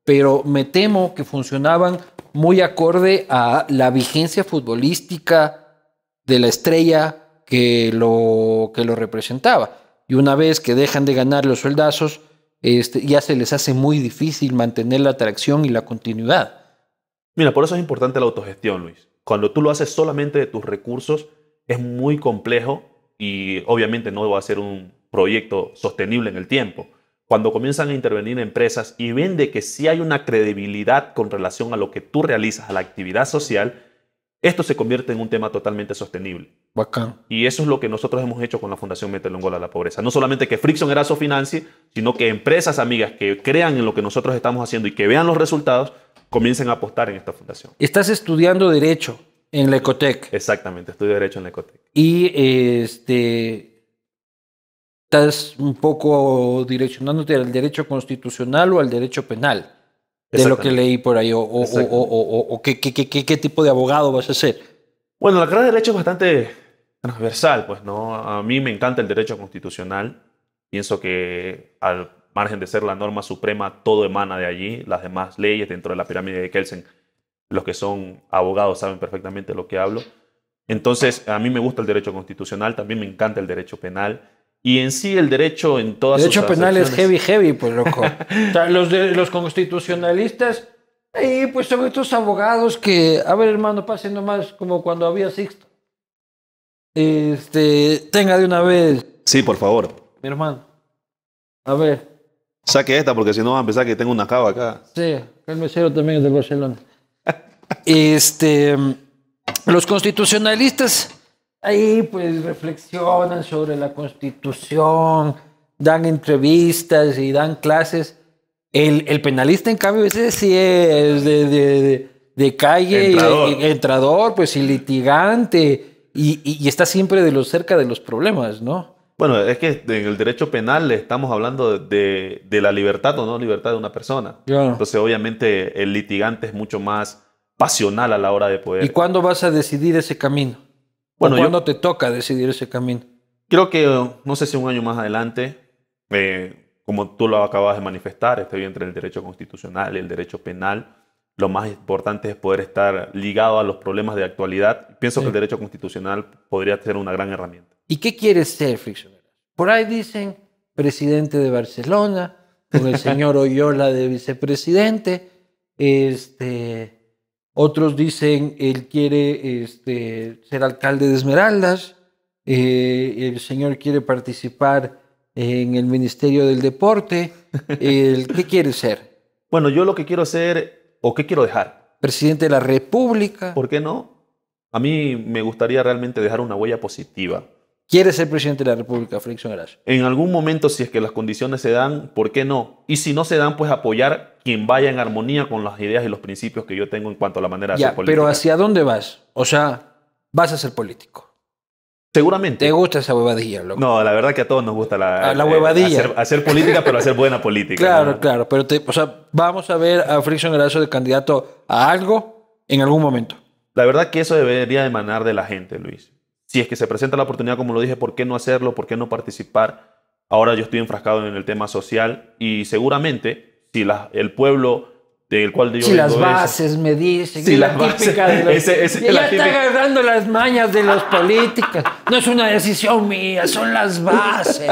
pero me temo que funcionaban muy acorde a la vigencia futbolística de la estrella que lo, que lo representaba. Y una vez que dejan de ganar los soldazos, este, ya se les hace muy difícil mantener la atracción y la continuidad. Mira, por eso es importante la autogestión, Luis. Cuando tú lo haces solamente de tus recursos, es muy complejo y obviamente no va a ser un proyecto sostenible en el tiempo. Cuando comienzan a intervenir empresas y ven de que sí hay una credibilidad con relación a lo que tú realizas, a la actividad social, esto se convierte en un tema totalmente sostenible. Bacán. Y eso es lo que nosotros hemos hecho con la Fundación Metelongola a la Pobreza. No solamente que Friction su financi, sino que empresas amigas que crean en lo que nosotros estamos haciendo y que vean los resultados, comiencen a apostar en esta fundación. Estás estudiando Derecho en la Ecotec. Exactamente, estudio Derecho en la Ecotec. Y este, estás un poco direccionándote al derecho constitucional o al derecho penal de lo que leí por ahí, o, o, o, o qué, qué, qué, qué, tipo de abogado vas a ser. Bueno, la carrera de Derecho es bastante transversal, pues, ¿no? A mí me encanta el derecho constitucional. Pienso que al margen de ser la norma suprema, todo emana de allí. Las demás leyes dentro de la pirámide de Kelsen, los que son abogados saben perfectamente lo que hablo. Entonces, a mí me gusta el derecho constitucional, también me encanta el derecho penal y en sí el derecho en todas El derecho penal es heavy heavy pues loco los de, los constitucionalistas y pues son estos abogados que a ver hermano pase nomás como cuando había Sixto este tenga de una vez sí por favor mi hermano a ver saque esta porque si no va a empezar que tengo una cava acá sí el mesero también es de Barcelona este los constitucionalistas ahí pues reflexionan sobre la constitución, dan entrevistas y dan clases. El, penalista, en cambio, ese sí es de, calle, entrador. Y, entrador. pues y litigante, y, está siempre de los cerca de los problemas, ¿no? Bueno, es que en el derecho penal estamos hablando de, la libertad o no libertad de una persona. Entonces, obviamente, el litigante es mucho más pasional a la hora de poder. ¿Y cuándo vas a decidir ese camino? Bueno, yo no te toca decidir ese camino? Creo que, no sé si un año más adelante, eh, como tú lo acabas de manifestar, estoy entre el derecho constitucional y el derecho penal. Lo más importante es poder estar ligado a los problemas de actualidad. Pienso que el derecho constitucional podría ser una gran herramienta. ¿Y qué quieres ser, Friccionero? Por ahí dicen presidente de Barcelona, con el señor Oyola de vicepresidente, este, otros dicen, él quiere este, ser alcalde de Esmeraldas, eh, el señor quiere participar en el Ministerio del Deporte. El, ¿Qué quiere ser? Bueno, yo lo que quiero ser, o qué quiero dejar. Presidente de la República. ¿Por qué no? A mí me gustaría realmente dejar una huella positiva. ¿Quieres ser presidente de la República, Frickson En algún momento, si es que las condiciones se dan, ¿por qué no? Y si no se dan, pues apoyar quien vaya en armonía con las ideas y los principios que yo tengo en cuanto a la manera de hacer política. Pero ¿hacia dónde vas? O sea, vas a ser político. Seguramente. ¿Te gusta esa huevadilla, No, la verdad que a todos nos gusta la, ah, eh, huevadilla. hacer, política, pero hacer buena política. Claro, claro. Pero, o sea, vamos a ver a Frickson Grasso de candidato a algo en algún momento. La verdad que eso debería emanar de la gente, Luis. Si es que se presenta la oportunidad, como lo dije, ¿por qué no hacerlo? ¿Por qué no participar? Ahora yo estoy enfrascado en el tema social y seguramente si la, el pueblo del cual yo si las bases, me dicen. Si las bases. ella está agarrando las mañas de los políticos. No es una decisión mía, son las bases.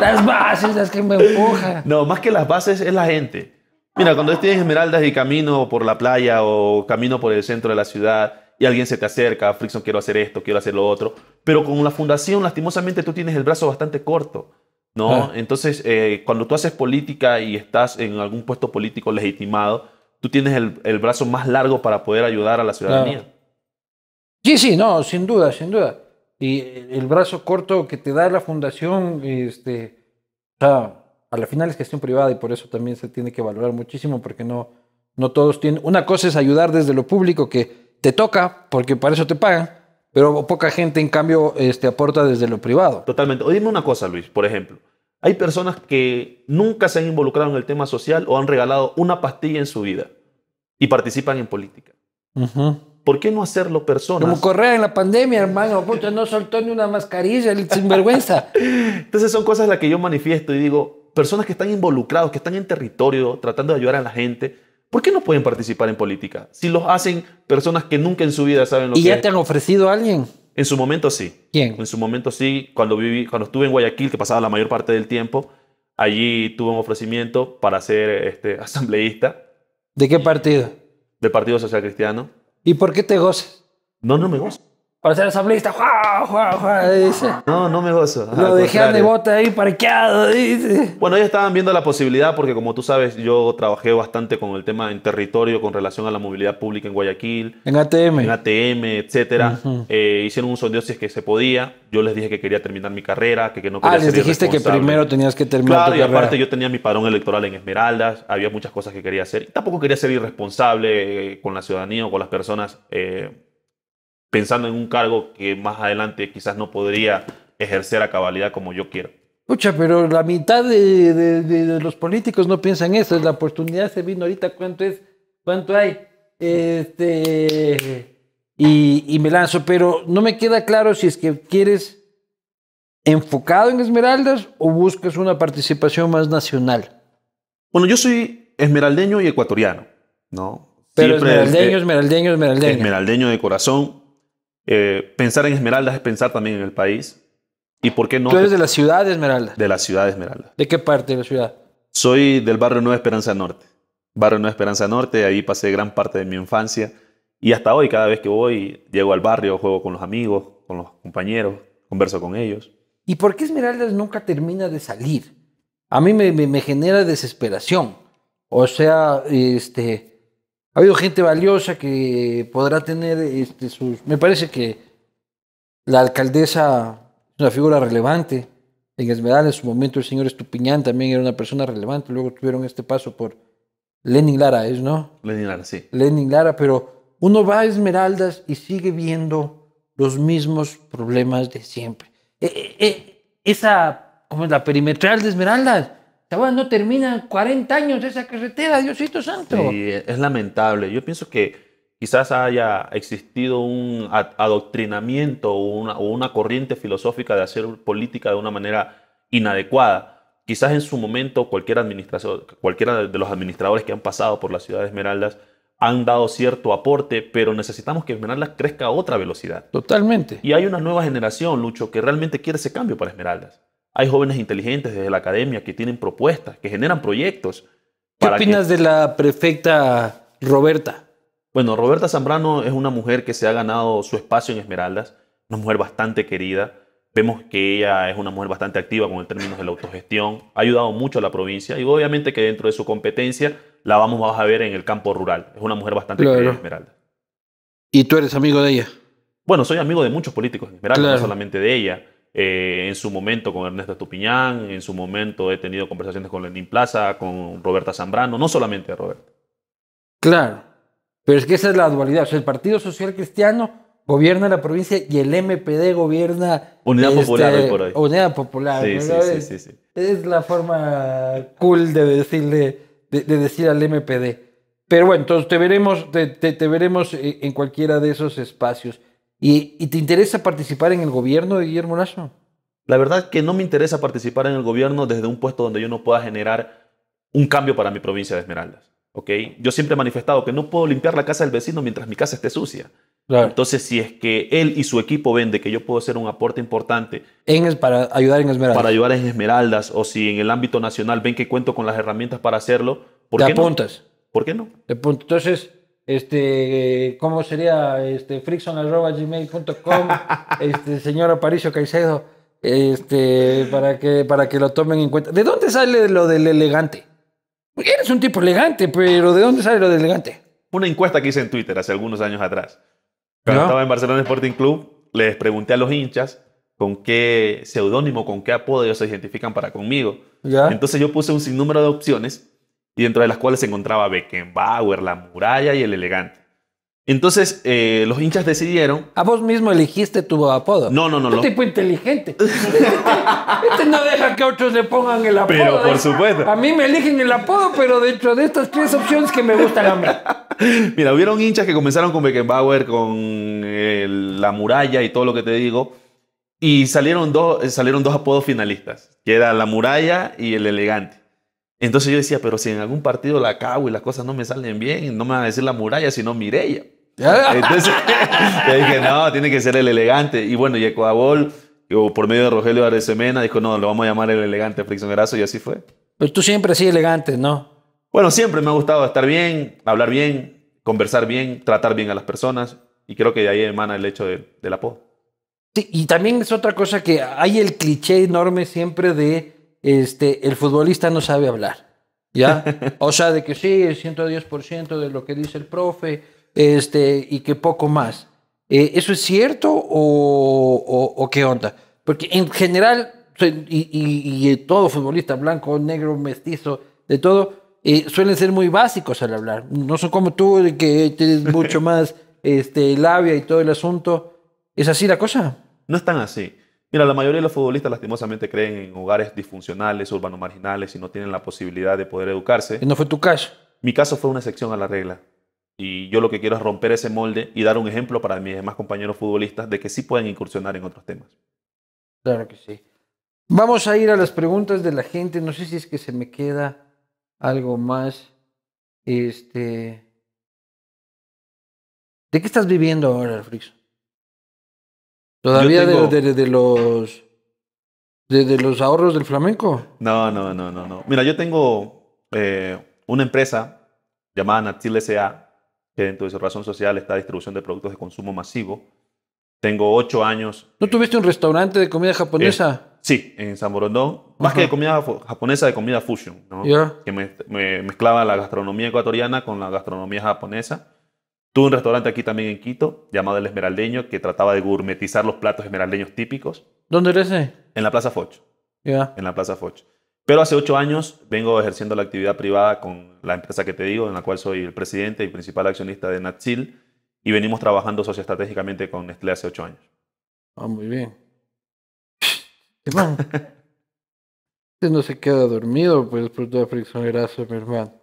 las bases las que me empujan. No, más que las bases es la gente. Mira, cuando estoy en Esmeraldas y camino por la playa o camino por el centro de la ciudad y alguien se te acerca, Frickson, quiero hacer esto, quiero hacer lo otro. Pero con la fundación, lastimosamente, tú tienes el brazo bastante corto. ¿no? Ah. Entonces, eh, cuando tú haces política y estás en algún puesto político legitimado, tú tienes el, brazo más largo para poder ayudar a la ciudadanía. Sí, sí, no, sin duda, sin duda. Y el brazo corto que te da la fundación, este, o sea, a la final es gestión privada y por eso también se tiene que valorar muchísimo porque no, no todos tienen... Una cosa es ayudar desde lo público que te toca porque para eso te pagan, pero poca gente en cambio este, aporta desde lo privado. Totalmente. O dime una cosa, Luis, por ejemplo. Hay personas que nunca se han involucrado en el tema social o han regalado una pastilla en su vida y participan en política. ¿Por qué no hacerlo personas? Como Correa en la pandemia, hermano. no soltó ni una mascarilla, el sinvergüenza. Entonces son cosas las que yo manifiesto y digo, personas que están involucrados, que están en territorio, tratando de ayudar a la gente, ¿Por qué no pueden participar en política? Si los hacen personas que nunca en su vida saben lo que que ¿Y ya te han ofrecido a alguien? En su momento sí. ¿Quién? En su momento sí, cuando viví, cuando estuve en Guayaquil, que pasaba la mayor parte del tiempo, allí tuve un ofrecimiento para ser este, asambleísta. ¿De qué partido? Del Partido Social Cristiano. ¿Y por qué te gozas? No, no me gozo para ser asamblista. ¡Jua, jua, jua! Dice. No, no me gozo. Lo dejé de bote ahí parqueado, dice. Bueno, ellos estaban viendo la posibilidad porque como tú sabes, yo trabajé bastante con el tema en territorio con relación a la movilidad pública en Guayaquil. En ATM. En ATM, etcétera. Eh, hicieron un sondeo si es que se podía. Yo les dije que quería terminar mi carrera, que, no quería Ah, les dijiste que primero tenías que terminar Claro, y aparte yo tenía mi parón electoral en Esmeraldas, había muchas cosas que quería hacer. Tampoco quería ser irresponsable eh, con la ciudadanía o con las personas eh, pensando en un cargo que más adelante quizás no podría ejercer a cabalidad como yo quiero. Pucha, pero la mitad de, los políticos no piensan eso. La oportunidad se vino ahorita, ¿cuánto es? ¿Cuánto hay? Este, y, me lanzo, pero no me queda claro si es que quieres enfocado en Esmeraldas o buscas una participación más nacional? Bueno, yo soy esmeraldeño y ecuatoriano, ¿no? Pero esmeraldeño, eh, esmeraldeño, esmeraldeño. Esmeraldeño de corazón. Eh, pensar en Esmeraldas es pensar también en el país. ¿Y por qué no? Tú eres de la ciudad de Esmeraldas? De la ciudad de Esmeraldas. ¿De qué parte de la ciudad? Soy del barrio Nueva Esperanza Norte. Barrio Nueva Esperanza Norte, ahí pasé gran parte de mi infancia. Y hasta hoy, cada vez que voy, llego al barrio, juego con los amigos, con los compañeros, converso con ellos. ¿Y por qué Esmeraldas nunca termina de salir? A mí me genera desesperación. O sea, este, ha habido gente valiosa que podrá tener este, sus... Me parece que la alcaldesa es una figura relevante. En Esmeralda, en su momento, el señor Estupiñán también era una persona relevante. Luego tuvieron este paso por Lenin Lara, ¿es, no? Lenin Lara, sí. Lenin Lara, pero uno va a Esmeraldas y sigue viendo los mismos problemas de siempre. Eh, eh, eh, esa, ¿cómo es la perimetral de Esmeraldas, Todavía no terminan 40 años esa carretera, Diosito Santo. Sí, es lamentable. Yo pienso que quizás haya existido un adoctrinamiento o una, o una corriente filosófica de hacer política de una manera inadecuada. Quizás en su momento cualquier administración, cualquiera de los administradores que han pasado por la ciudad de Esmeraldas han dado cierto aporte, pero necesitamos que Esmeraldas crezca a otra velocidad. Totalmente. Y hay una nueva generación, Lucho, que realmente quiere ese cambio para Esmeraldas. Hay jóvenes inteligentes desde la academia que tienen propuestas, que generan proyectos. ¿Qué opinas de la prefecta Roberta? Bueno, Roberta Zambrano es una mujer que se ha ganado su espacio en Esmeraldas, una mujer bastante querida. Vemos que ella es una mujer bastante activa con el término de la autogestión, ha ayudado mucho a la provincia y obviamente que dentro de su competencia la vamos, a ver en el campo rural. Es una mujer bastante querida en Esmeraldas. ¿Y tú eres amigo de ella? Bueno, soy amigo de muchos políticos en Esmeraldas, no solamente de ella. Eh, en su momento con Ernesto Tupiñán, en su momento he tenido conversaciones con Lenín Plaza, con Roberta Zambrano, no solamente a Roberta. Claro, pero es que esa es la dualidad. O sea, el Partido Social Cristiano gobierna la provincia y el MPD gobierna... Unidad este, Popular por ahí. Unidad Popular. Sí, sí, es, sí, sí, Es la forma cool de decirle, de, decir al MPD. Pero bueno, entonces te veremos, te veremos eh, en cualquiera de esos espacios. ¿Y, te interesa participar en el gobierno de Guillermo Lazo? La verdad que no me interesa participar en el gobierno desde un puesto donde yo no pueda generar un cambio para mi provincia de Esmeraldas. ¿ok? Yo siempre he manifestado que no puedo limpiar la casa del vecino mientras mi casa esté sucia. Entonces, si es que él y su equipo ven de que yo puedo hacer un aporte importante en para ayudar en Esmeraldas, para ayudar en Esmeraldas, o si en el ámbito nacional ven que cuento con las herramientas para hacerlo, ¿por te qué apuntas? No? ¿Por qué no? Entonces, este, ¿cómo sería? Este, frickson.gmail.com, este, señor Aparicio Caicedo, este, para que, para que lo tomen en cuenta. ¿De dónde sale lo del elegante? Eres un tipo elegante, pero ¿de dónde sale lo del elegante? Una encuesta que hice en Twitter hace algunos años atrás. Cuando estaba en Barcelona Sporting Club, les pregunté a los hinchas con qué seudónimo, con qué apodo ellos se identifican para conmigo. Entonces yo puse un sinnúmero de opciones y dentro de las cuales se encontraba Beckenbauer, la muralla y el elegante. Entonces, eh, los hinchas decidieron. A vos mismo elegiste tu apodo. No, no, no. Un este tipo inteligente. este no deja que otros le pongan el apodo. Pero por supuesto. A mí me eligen el apodo, pero dentro de estas tres opciones que me gustan a mí. Mira, hubieron hinchas que comenzaron con Beckenbauer, con eh, la muralla y todo lo que te digo. Y salieron dos, eh, salieron dos apodos finalistas, que era la muralla y el elegante. Entonces yo decía, pero si en algún partido la cago y las cosas no me salen bien, no me van a decir la muralla, sino Mireya. Entonces yo dije, no, tiene que ser el elegante. Y bueno, y Ecuador, por medio de Rogelio Aresemena, dijo, no, lo vamos a llamar el elegante Frickson y así fue. Pero tú siempre así elegante, ¿no? Bueno, siempre me ha gustado estar bien, hablar bien, conversar bien, tratar bien a las personas. Y creo que de ahí emana el hecho de, la apodo. Sí, y también es otra cosa que hay el cliché enorme siempre de este, el futbolista no sabe hablar. ¿Ya? o sea, de que sí, el 110% de lo que dice el profe, este, y que poco más. Eh, ¿Eso es cierto o, qué onda? Porque en general, y, eh, todo futbolista, blanco, negro, mestizo, de todo, eh, suelen ser muy básicos al hablar. No son como tú, que tienes mucho más este, labia y todo el asunto. ¿Es así la cosa? No están tan así. Mira, la mayoría de los futbolistas lastimosamente creen en hogares disfuncionales, urbanos marginales y no tienen la posibilidad de poder educarse. ¿Y no fue tu caso? Mi caso fue una excepción a la regla. Y yo lo que quiero es romper ese molde y dar un ejemplo para mis demás compañeros futbolistas de que sí pueden incursionar en otros temas. Claro que sí. Vamos a ir a las preguntas de la gente. No sé si es que se me queda algo más. Este. ¿De qué estás viviendo ahora, Frix? Todavía de, los los ahorros del flamenco. No, no, no, no, no. Mira, yo tengo eh, una empresa llamada Natil S.A. que dentro de su razón social está distribución de productos de consumo masivo. Tengo ocho años. ¿No tuviste un restaurante de comida japonesa? Eh, sí, en San Borondón. Más que de comida japonesa, de comida fusion, Que me mezclaba la gastronomía ecuatoriana con la gastronomía japonesa. Tuve un restaurante aquí también en Quito, llamado El Esmeraldeño, que trataba de gourmetizar los platos esmeraldeños típicos. ¿Dónde eres? En la Plaza Foch. Ya. En la Plaza Foch. Pero hace ocho años vengo ejerciendo la actividad privada con la empresa que te digo, en la cual soy el presidente y principal accionista de Natsil, y venimos trabajando socioestratégicamente con Nestlé hace ocho años. Ah, muy bien. usted no se queda dormido, pues, por toda fricción grasa, mi hermano.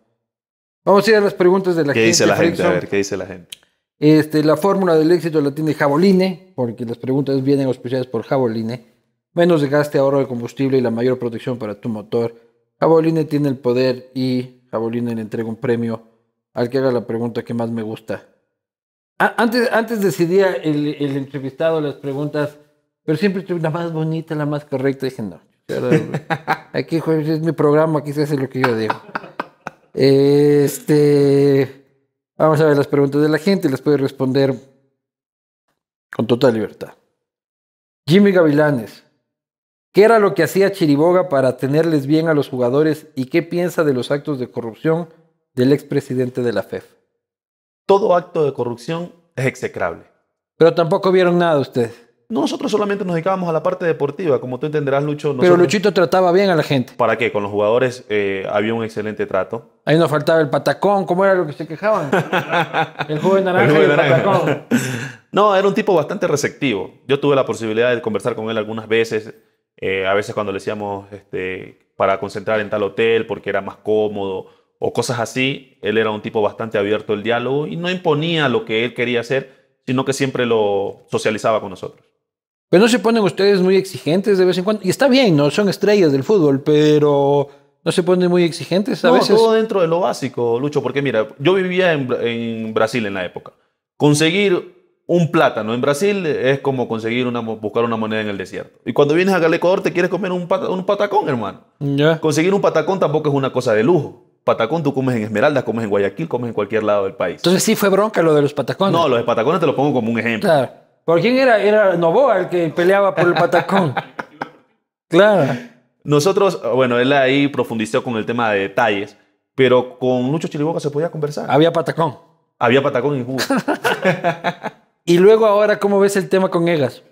Vamos a ir a las preguntas de la gente. ¿Qué dice la gente? A ver, ¿qué dice la gente? Este, la fórmula del éxito la tiene Jaboline, porque las preguntas vienen auspiciadas por Jaboline. Menos gasto, ahorro de combustible y la mayor protección para tu motor. Jaboline tiene el poder y Jaboline le entrega un premio al que haga la pregunta que más me gusta. Ah, antes, antes decidía el, el, entrevistado las preguntas, pero siempre la más bonita, la más correcta. Dije, no. Aquí es mi programa, aquí se hace lo que yo digo. Este. Vamos a ver las preguntas de la gente y las puede responder con total libertad. Jimmy Gavilanes. ¿Qué era lo que hacía Chiriboga para tenerles bien a los jugadores y qué piensa de los actos de corrupción del expresidente de la FEF? E Todo acto de corrupción es execrable. Pero tampoco vieron nada ustedes. Nosotros solamente nos dedicábamos a la parte deportiva, como tú entenderás, Lucho. Pero Luchito trataba bien a la gente. ¿Para qué? Con los jugadores eh, había un excelente trato. Ahí nos faltaba el patacón, ¿cómo era lo que se quejaban? el joven naranja el y el patacón. no, era un tipo bastante receptivo. Yo tuve la posibilidad de conversar con él algunas veces, eh, a veces cuando le decíamos este, para concentrar en tal hotel porque era más cómodo o cosas así. Él era un tipo bastante abierto al diálogo y no imponía lo que él quería hacer, sino que siempre lo socializaba con nosotros. Pero no se ponen ustedes muy exigentes de vez en cuando. Y está bien, no son estrellas del fútbol, pero no se ponen muy exigentes a no, veces. Todo dentro de lo básico, Lucho, porque mira, yo vivía en, Brasil en la época. Conseguir un plátano en Brasil es como conseguir una, buscar una moneda en el desierto. Y cuando vienes acá al Ecuador te quieres comer un, un patacón, hermano. Conseguir un patacón tampoco es una cosa de lujo patacón tú comes en Esmeraldas, comes en Guayaquil, comes en cualquier lado del país. Entonces sí fue bronca lo de los patacones. No, los patacones te los pongo como un ejemplo. Claro. ¿Por quién era? Era Novoa el que peleaba por el patacón. claro. Nosotros, bueno, él ahí profundizó con el tema de detalles, pero con muchos Chilibocas se podía conversar. Había patacón. Había patacón y jugo. y luego ahora, ¿cómo ves el tema con Egas?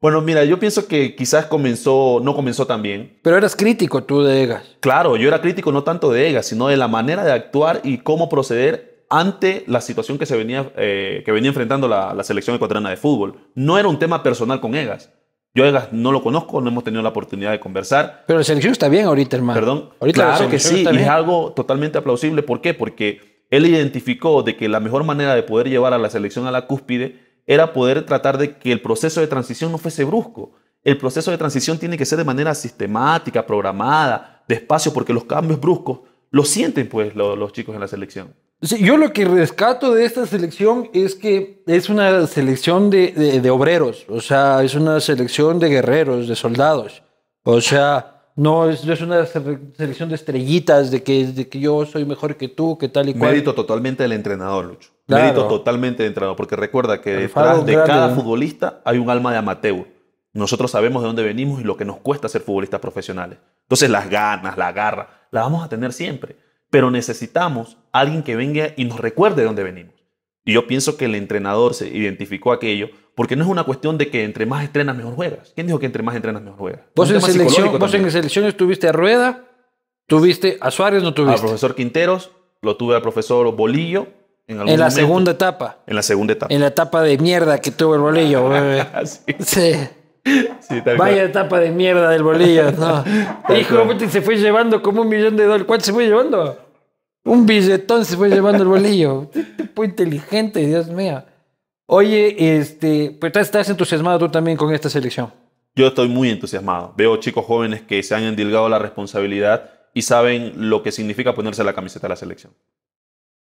Bueno, mira, yo pienso que quizás comenzó, no comenzó tan bien. Pero eras crítico tú de Egas. Claro, yo era crítico no tanto de Egas, sino de la manera de actuar y cómo proceder ante la situación que, se venía, eh, que venía enfrentando la, la, selección ecuatoriana de fútbol. No era un tema personal con Egas. Yo Egas no lo conozco, no hemos tenido la oportunidad de conversar. Pero la selección está bien ahorita, hermano. Perdón. Ahorita claro que sí, y es algo totalmente aplausible. ¿Por qué? Porque él identificó de que la mejor manera de poder llevar a la selección a la cúspide era poder tratar de que el proceso de transición no fuese brusco. El proceso de transición tiene que ser de manera sistemática, programada, despacio, porque los cambios bruscos los sienten pues los chicos en la selección yo lo que rescato de esta selección es que es una selección de, de, obreros, o sea, es una selección de guerreros, de soldados. O sea, no es, es una selección de estrellitas, de que, de que yo soy mejor que tú, que tal y cual. Mérito totalmente del entrenador, Lucho. Claro. totalmente del entrenador, porque recuerda que detrás de cada futbolista hay un alma de amateur. Nosotros sabemos de dónde venimos y lo que nos cuesta ser futbolistas profesionales. Entonces las ganas, la garra, la vamos a tener siempre. Pero necesitamos alguien que venga y nos recuerde de dónde venimos. Y yo pienso que el entrenador se identificó aquello, porque no es una cuestión de que entre más entrenas mejor juegas. ¿Quién dijo que entre más entrenas mejor juegas? Vos, en, selección, vos tuviste a Rueda, tuviste a Suárez, no tuviste. A profesor Quinteros, lo tuve al profesor Bolillo. En, la segunda etapa. En la segunda etapa. En la etapa de mierda que tuvo el Bolillo. sí. sí. Vaya etapa de mierda del bolillo. No. Hijo, se fue llevando como un millón de dólares. ¿Cuánto se fue llevando? Un billetón se fue llevando el bolillo. Este tipo inteligente, Dios mío. Oye, este, pues estás entusiasmado tú también con esta selección. Yo estoy muy entusiasmado. Veo chicos jóvenes que se han endilgado la responsabilidad y saben lo que significa ponerse la camiseta de la selección.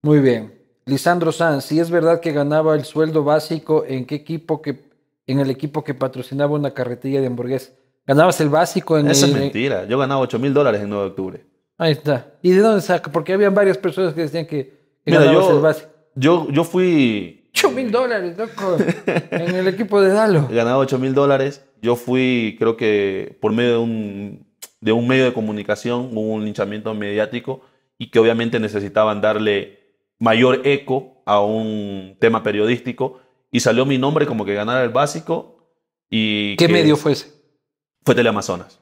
Muy bien. Lisandro Sanz, si es verdad que ganaba el sueldo básico en qué equipo que en el equipo que patrocinaba una carretilla de hamburguesas. Ganabas el básico en Eso es mentira. Yo ganaba 8 mil dólares en 9 de octubre. Ahí está. ¿Y de dónde saca? Porque había varias personas que decían que, que el básico. Yo, fui... 8 mil dólares, loco, en el equipo de Dalo. Ganaba 8 mil dólares. Yo fui, creo que por medio de un, medio de comunicación, un linchamiento mediático y que obviamente necesitaban darle mayor eco a un tema periodístico y salió mi nombre como que ganara el básico y... ¿Qué medio fue ese? Fue Teleamazonas.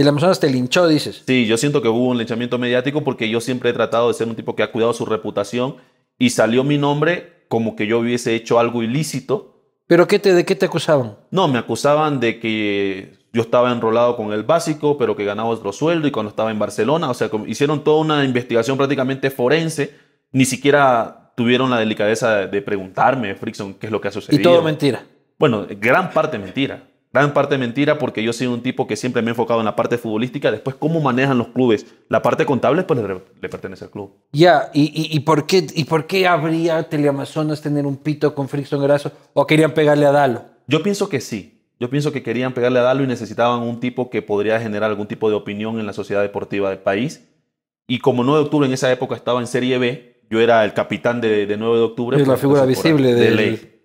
Y la Amazonas te linchó, dices. Sí, yo siento que hubo un linchamiento mediático porque yo siempre he tratado de ser un tipo que ha cuidado su reputación y salió mi nombre como que yo hubiese hecho algo ilícito. ¿Pero qué te, de qué te acusaban? No, me acusaban de que yo estaba enrolado con el básico, pero que ganaba otro sueldo y cuando estaba en Barcelona, o sea, hicieron toda una investigación prácticamente forense, ni siquiera tuvieron la delicadeza de preguntarme, Frickson, qué es lo que ha sucedido. Y todo mentira. Bueno, gran parte mentira. Gran parte mentira porque yo soy un tipo que siempre me he enfocado en la parte futbolística. Después, cómo manejan los clubes. La parte contable, pues le, pertenece al club. Ya, ¿Y, por qué, ¿y por qué habría Teleamazonas tener un pito con Frickson Grasso ¿O querían pegarle a Dalo? Yo pienso que sí. Yo pienso que querían pegarle a Dalo y necesitaban un tipo que podría generar algún tipo de opinión en la sociedad deportiva del país. Y como 9 de octubre en esa época estaba en Serie B, yo era el capitán de, 9 de octubre. Es la pues, figura visible de,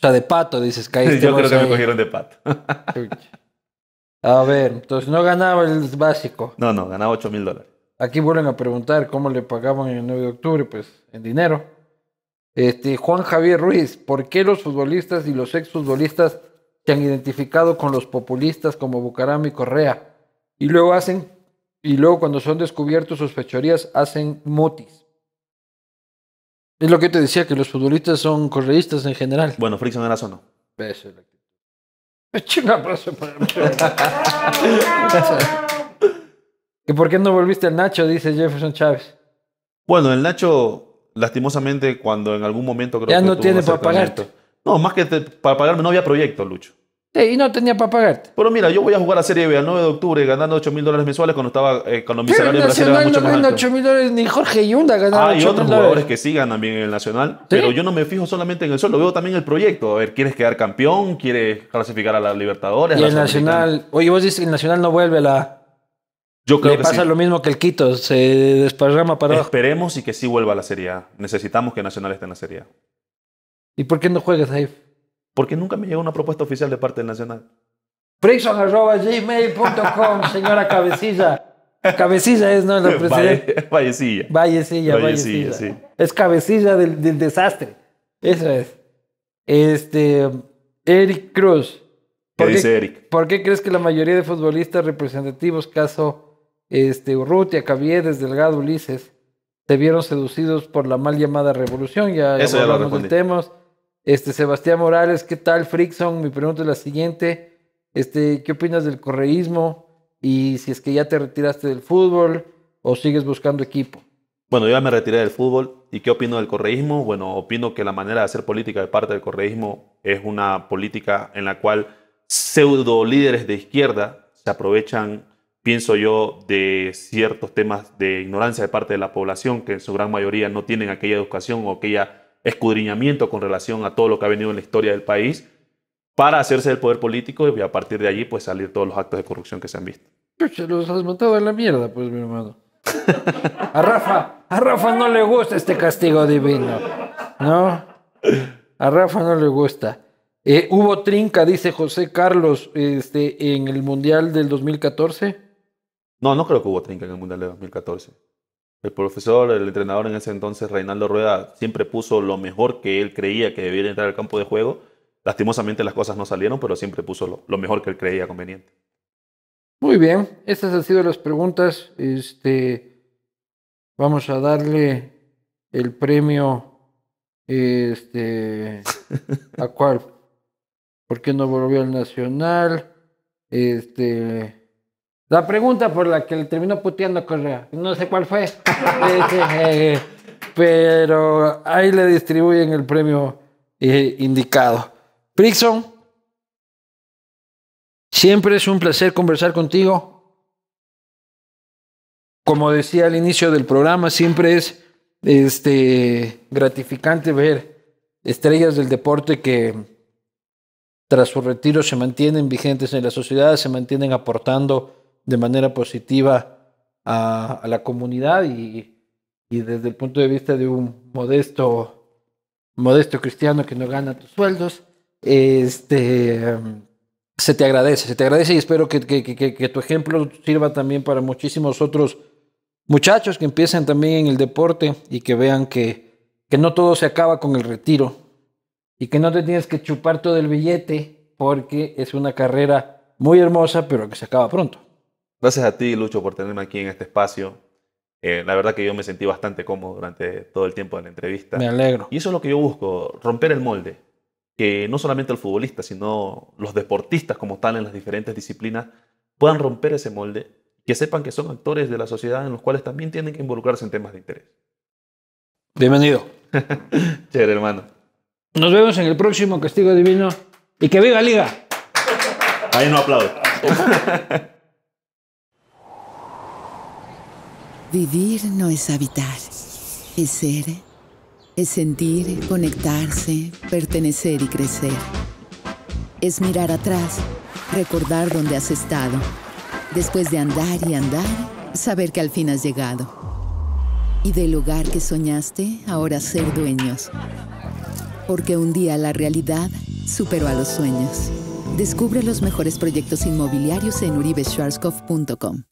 o sea, de pato, dices, caíste. Yo creo que me cogieron de pato. a ver, entonces no ganaba el básico. No, no, ganaba 8 mil dólares. Aquí vuelven a preguntar cómo le pagaban el 9 de octubre, pues en dinero. Este, Juan Javier Ruiz, ¿por qué los futbolistas y los exfutbolistas se han identificado con los populistas como Bucaram y Correa? Y luego hacen, y luego cuando son descubiertos sus fechorías, hacen mutis. Es lo que te decía, que los futbolistas son correístas en general. Bueno, Frickson era no. Eso un abrazo para ¿Y por qué no volviste al Nacho? Dice Jefferson Chávez. Bueno, el Nacho, lastimosamente, cuando en algún momento creo ya que. no tiene para pagarte. No, más que para pagarme, no había proyecto, Lucho y no tenía para pagarte. Pero mira, yo voy a jugar a Serie B el 9 de octubre ganando 8 mil dólares mensuales cuando estaba eh, cuando mi salario en Nacional mucho no gana 8 mil dólares, ni Jorge Yunda ganando. Ah, Hay otros jugadores que sí ganan bien en el Nacional, pero yo no me fijo solamente en el lo veo también el proyecto. A ver, ¿quieres quedar campeón? ¿Quieres clasificar a la Libertadores? Y el Nacional, oye, vos dices, el Nacional no vuelve a la... Yo creo Le que pasa lo mismo que el Quito, se desparrama para Esperemos y que sí vuelva a la Serie A. Necesitamos que Nacional esté en la Serie A. ¿Y por qué no juegas ahí? Porque nunca me llegó una propuesta oficial de parte del Nacional. gmail.com señora Cabecilla. Cabecilla es, ¿no? La presidenta. Vallecilla. Vallecilla, Vallecilla. Sí. Es cabecilla del, del, desastre. Eso es. Este. Eric Cruz. ¿Qué Eric? ¿Por qué crees que la mayoría de futbolistas representativos, caso este, Urrutia, Caviedes, Delgado, Ulises, Te vieron seducidos por la mal llamada revolución? Ya, Eso ya lo respondí. Este, Sebastián Morales, ¿qué tal, Frickson? Mi pregunta es la siguiente. Este, ¿Qué opinas del correísmo? Y si es que ya te retiraste del fútbol o sigues buscando equipo. Bueno, yo ya me retiré del fútbol. ¿Y qué opino del correísmo? Bueno, opino que la manera de hacer política de parte del correísmo es una política en la cual pseudo líderes de izquierda se aprovechan, pienso yo, de ciertos temas de ignorancia de parte de la población que en su gran mayoría no tienen aquella educación o aquella escudriñamiento con relación a todo lo que ha venido en la historia del país para hacerse del poder político y a partir de allí pues salir todos los actos de corrupción que se han visto. se los has matado a la mierda, pues, mi hermano. A Rafa, a Rafa no le gusta este castigo divino, ¿no? A Rafa no le gusta. Eh, hubo trinca, dice José Carlos, este, en el Mundial del 2014. No, no creo que hubo trinca en el Mundial del 2014 el profesor, el entrenador en ese entonces, Reinaldo Rueda, siempre puso lo mejor que él creía que debiera entrar al campo de juego. Lastimosamente las cosas no salieron, pero siempre puso lo, mejor que él creía conveniente. Muy bien, estas han sido las preguntas. Este, vamos a darle el premio este, a cuál. ¿Por qué no volvió al Nacional? Este, la pregunta por la que le terminó puteando Correa, no sé cuál fue, eh, pero ahí le distribuyen el premio eh, indicado. Prixon, siempre es un placer conversar contigo. Como decía al inicio del programa, siempre es este, gratificante ver estrellas del deporte que tras su retiro se mantienen vigentes en la sociedad, se mantienen aportando de manera positiva a, la comunidad y, desde el punto de vista de un modesto, modesto cristiano que no gana tus sueldos, este, se te agradece, se te agradece y espero que, tu ejemplo sirva también para muchísimos otros muchachos que empiezan también en el deporte y que vean que, que no todo se acaba con el retiro y que no te tienes que chupar todo el billete porque es una carrera muy hermosa pero que se acaba pronto. Gracias a ti, Lucho, por tenerme aquí en este espacio. Eh, la verdad que yo me sentí bastante cómodo durante todo el tiempo de la entrevista. Me alegro. Y eso es lo que yo busco, romper el molde. Que no solamente el futbolista, sino los deportistas como están en las diferentes disciplinas puedan romper ese molde, que sepan que son actores de la sociedad en los cuales también tienen que involucrarse en temas de interés. Bienvenido. Chévere, hermano. Nos vemos en el próximo Castigo Divino y que viva Liga. Ahí no aplaudo. Vivir no es habitar, es ser, es sentir, conectarse, pertenecer y crecer. Es mirar atrás, recordar dónde has estado. Después de andar y andar, saber que al fin has llegado. Y del lugar que soñaste, ahora ser dueños. Porque un día la realidad superó a los sueños. Descubre los mejores proyectos inmobiliarios en uribeschwarzkopf.com.